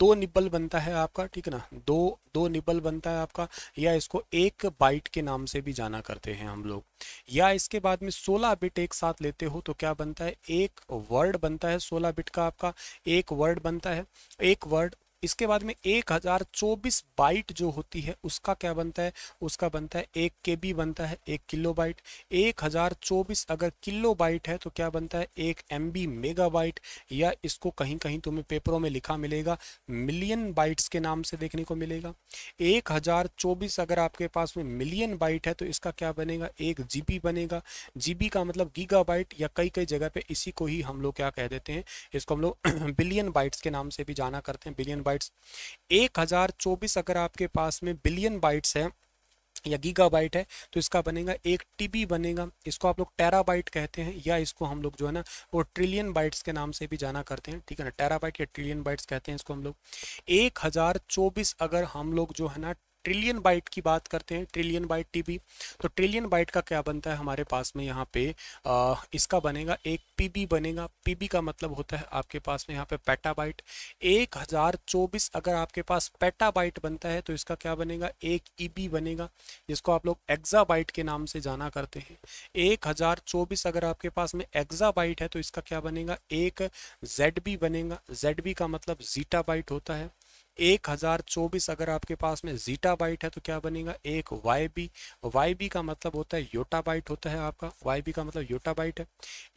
दो निब्बल बनता है आपका ठीक है ना दो दो निब्बल बनता है आपका या इसको एक बाइट के नाम से भी जाना करते हैं हम लोग या इसके बाद में सोलह बिट एक साथ लेते हो तो क्या बनता है एक वर्ड बनता है सोलह बिट का आपका एक वर्ड बनता है एक वर्ड इसके बाद में एक हज़ार चौबीस बाइट जो होती है उसका क्या बनता है उसका बनता है एक के बी बनता है एक किलो बाइट एक हज़ार चौबीस अगर किलो बाइट है तो क्या बनता है एक एम बी मेगा बाइट या इसको कहीं कहीं तुम्हें पेपरों में लिखा मिलेगा मिलियन बाइट्स के नाम से देखने को मिलेगा एक हज़ार चौबीस अगर आपके पास में मिलियन बाइट है तो इसका क्या बनेगा एक बी बनेगा बी का मतलब गीगा बाइट या कई कई जगह पे इसी को ही हम लोग क्या कह देते हैं इसको हम लोग [CLEARS THROAT] बिलियन बाइट्स के नाम से भी जाना करते हैं बिलियन बाइट्स एक हज़ार चौबीस अगर आपके पास में बिलियन बाइट्स है या गीगाबाइट है तो इसका बनेगा एक टीबी बनेगा इसको आप लोग टेराबाइट कहते हैं या इसको हम लोग जो है ना वो ट्रिलियन बाइट्स के नाम से भी जाना करते हैं ठीक है ना टेराबाइट या ट्रिलियन बाइट्स कहते हैं इसको हम लोग एक हज़ार चौबीस अगर हम लोग जो है ना ट्रिलियन बाइट की बात करते हैं ट्रिलियन बाइट टीबी तो ट्रिलियन बाइट का क्या बनता है हमारे पास में यहाँ पे आ, इसका बनेगा एक पीबी बनेगा पीबी का मतलब होता है आपके पास में यहाँ पे पेटाबाइट एक हज़ार चौबीस अगर आपके पास पेटाबाइट बनता है तो इसका क्या बनेगा एक ईबी e बनेगा जिसको आप लोग एग्जाबाइट के नाम से जाना करते हैं एक हज़ार चौबीस अगर आपके पास में एग्जाबाइट है तो इसका क्या बनेगा एक जेड बनेगा जेड का मतलब जीटा बाइट होता है एक हज़ार चौबीस अगर आपके पास में जीटा बाइट है तो क्या बनेगा एक वाई बी वाई बी का मतलब होता है योटा बाइट होता है आपका वाई बी का मतलब योटा बाइट है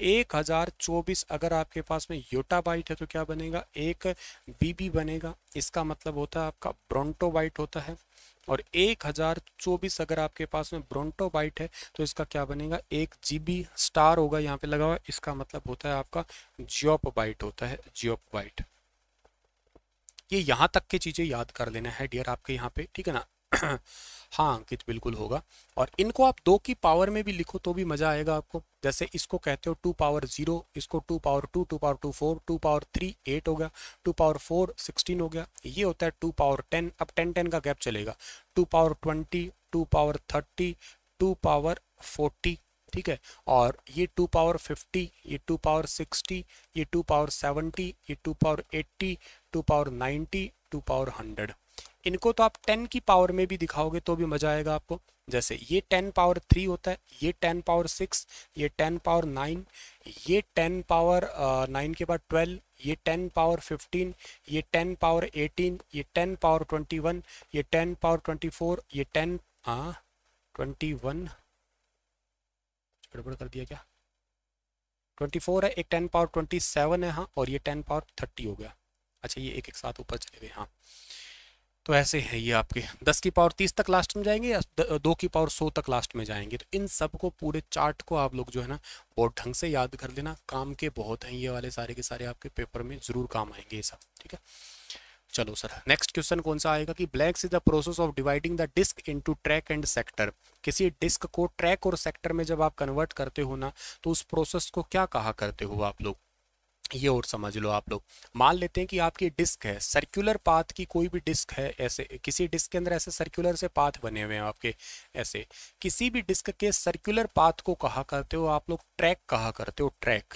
एक हज़ार चौबीस अगर आपके पास में योटा बाइट है तो क्या बनेगा एक बी बी बनेगा इसका मतलब होता है आपका ब्रोंटो बाइट होता है और एक हज़ार चौबीस अगर आपके पास में ब्रोंटो बाइट है तो इसका क्या बनेगा एक जीबी स्टार होगा यहाँ पे लगा हुआ इसका मतलब होता है आपका जियोप बाइट होता है जियोप बाइट ये यहाँ तक की चीज़ें याद कर लेना है डियर आपके यहाँ पे ठीक है ना हाँ अंकित बिल्कुल होगा और इनको आप दो की पावर में भी लिखो तो भी मज़ा आएगा आपको जैसे इसको कहते हो टू पावर जीरो इसको two power two two power two four two power three eight हो गया टू पावर फोर सिक्सटीन हो गया ये होता है टू पावर टेन अब टेन टेन का गैप चलेगा two power twenty two power thirty two power forty ठीक है और ये टू पावर फिफ्टी ये टू पावर सिक्सटी ये टू पावर सेवेंटी ये two power eighty two power ninety two power hundred इनको तो आप टेन की पावर में भी दिखाओगे तो भी मजा आएगा आपको जैसे ये टेन पावर थ्री होता है ये टेन पावर सिक्स ये टेन पावर नाइन ये टेन पावर नाइन के बाद ट्वेल्व ये टेन पावर फिफ्टीन ये टेन पावर एटीन ये टेन पावर ट्वेंटी वन ये टेन पावर ट्वेंटी फोर ये टेन हाँ ट्वेंटी वन गड़बड़ कर दिया क्या ट्वेंटी फोर है एक टेन पावर ट्वेंटी सेवन है हाँ और ये टेन पावर थर्टी हो गया अच्छा ये एक एक साथ ऊपर चले गए हाँ तो ऐसे है ये आपके दस की पावर तीस तक लास्ट में जाएंगे या दो की पावर सौ तक लास्ट में जाएंगे तो इन सब को पूरे चार्ट को आप लोग जो है ना बहुत ढंग से याद कर लेना काम के बहुत हैं ये वाले सारे के सारे आपके पेपर में ज़रूर काम आएंगे ये सब ठीक है चलो सर नेक्स्ट क्वेश्चन कौन सा आएगा कि blacks is the process of dividing the disk into track and sector किसी डिस्क को ट्रैक और सेक्टर में जब आप कन्वर्ट करते हो ना तो उस प्रोसेस को क्या कहा करते हो आप लोग ये और समझ लो आप लोग मान लेते हैं कि आपकी डिस्क है सर्कुलर पाथ की कोई भी डिस्क है ऐसे किसी डिस्क के अंदर ऐसे सर्कुलर से पाथ बने हुए हैं आपके ऐसे किसी भी डिस्क के सर्कुलर पाथ को कहा करते हो आप लोग ट्रैक कहा करते हो ट्रैक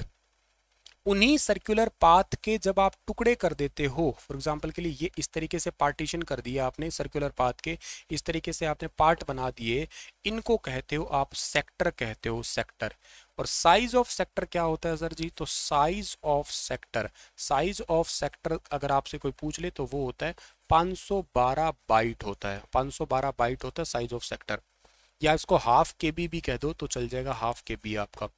उन्हीं सर्कुलर पाथ के जब आप टुकड़े कर देते हो फॉर एग्जाम्पल के लिए ये इस तरीके से पार्टीशन कर दिया आपने सर्कुलर पाथ के इस तरीके से आपने पार्ट बना दिए इनको कहते हो आप सेक्टर कहते हो सेक्टर और साइज ऑफ सेक्टर क्या होता है सर जी तो size of sector size of sector अगर आपसे कोई पूछ ले तो वो होता है 512 बाइट होता है 512 बाइट होता है साइज ऑफ सेक्टर या इसको हाफ के बी भी कह दो तो चल जाएगा हाफ के बी आपका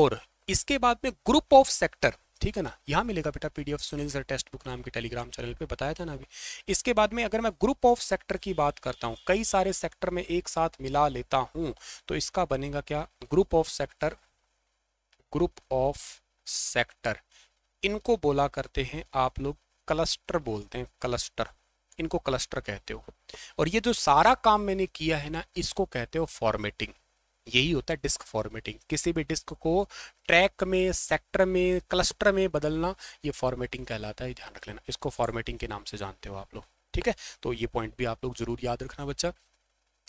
और इसके बाद में ग्रुप ऑफ सेक्टर ठीक है ना यहाँ मिलेगा बेटा PDF Sunil sir test book नाम के टेलीग्राम चैनल पे बताया था ना अभी इसके बाद में अगर मैं ग्रुप ऑफ सेक्टर की बात करता हूँ कई सारे सेक्टर में एक साथ मिला लेता हूँ तो इसका बनेगा क्या group of sector group of sector इनको बोला करते हैं आप लोग क्लस्टर बोलते हैं क्लस्टर इनको क्लस्टर कहते हो और ये जो सारा काम मैंने किया है ना इसको कहते हो फॉर्मेटिंग यही होता है डिस्क फॉर्मेटिंग किसी भी डिस्क को ट्रैक में सेक्टर में क्लस्टर में बदलना ये फॉर्मेटिंग कहलाता है ध्यान रख लेना इसको फॉर्मेटिंग के नाम से जानते हो आप लोग ठीक है तो ये पॉइंट भी आप लोग जरूर याद रखना बच्चा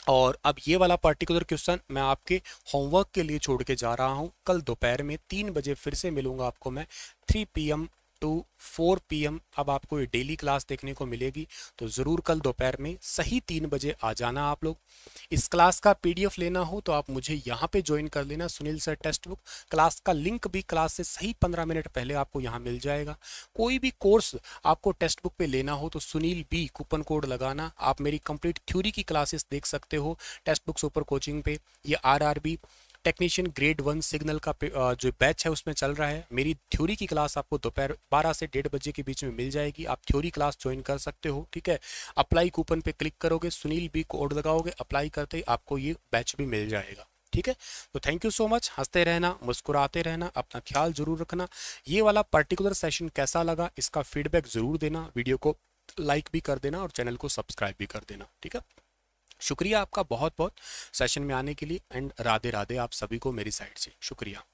और अब ये वाला पर्टिकुलर क्वेश्चन मैं आपके होमवर्क के लिए छोड़ के जा रहा हूँ कल दोपहर में तीन बजे फिर से मिलूंगा आपको मैं three P M to 4 PM अब आपको ये डेली क्लास देखने को मिलेगी तो ज़रूर कल दोपहर में सही तीन बजे आ जाना आप लोग इस क्लास का पीडीएफ लेना हो तो आप मुझे यहाँ पे ज्वाइन कर लेना Sunil sir text book class का लिंक भी क्लास से सही 15 मिनट पहले आपको यहाँ मिल जाएगा कोई भी कोर्स आपको टेक्स्ट बुक पर लेना हो तो सुनील बी कूपन कोड लगाना आप मेरी कंप्लीट थ्योरी की क्लासेस देख सकते हो टेस्ट बुक सुपर कोचिंग पे ये R technician grade one signal का जो बैच है उसमें चल रहा है मेरी थ्योरी की क्लास आपको दोपहर बारह से डेढ़ बजे के बीच में मिल जाएगी आप थ्योरी क्लास ज्वाइन कर सकते हो ठीक है अप्लाई कूपन पे क्लिक करोगे सुनील बी कोड लगाओगे अप्लाई करते ही आपको ये बैच भी मिल जाएगा ठीक है तो थैंक यू सो मच हंसते रहना मुस्कुराते रहना अपना ख्याल जरूर रखना ये वाला पर्टिकुलर सेशन कैसा लगा इसका फीडबैक जरूर देना वीडियो को लाइक भी कर देना और चैनल को सब्सक्राइब भी कर देना ठीक है शुक्रिया आपका बहुत बहुत सेशन में आने के लिए एंड राधे राधे आप सभी को मेरी साइड से शुक्रिया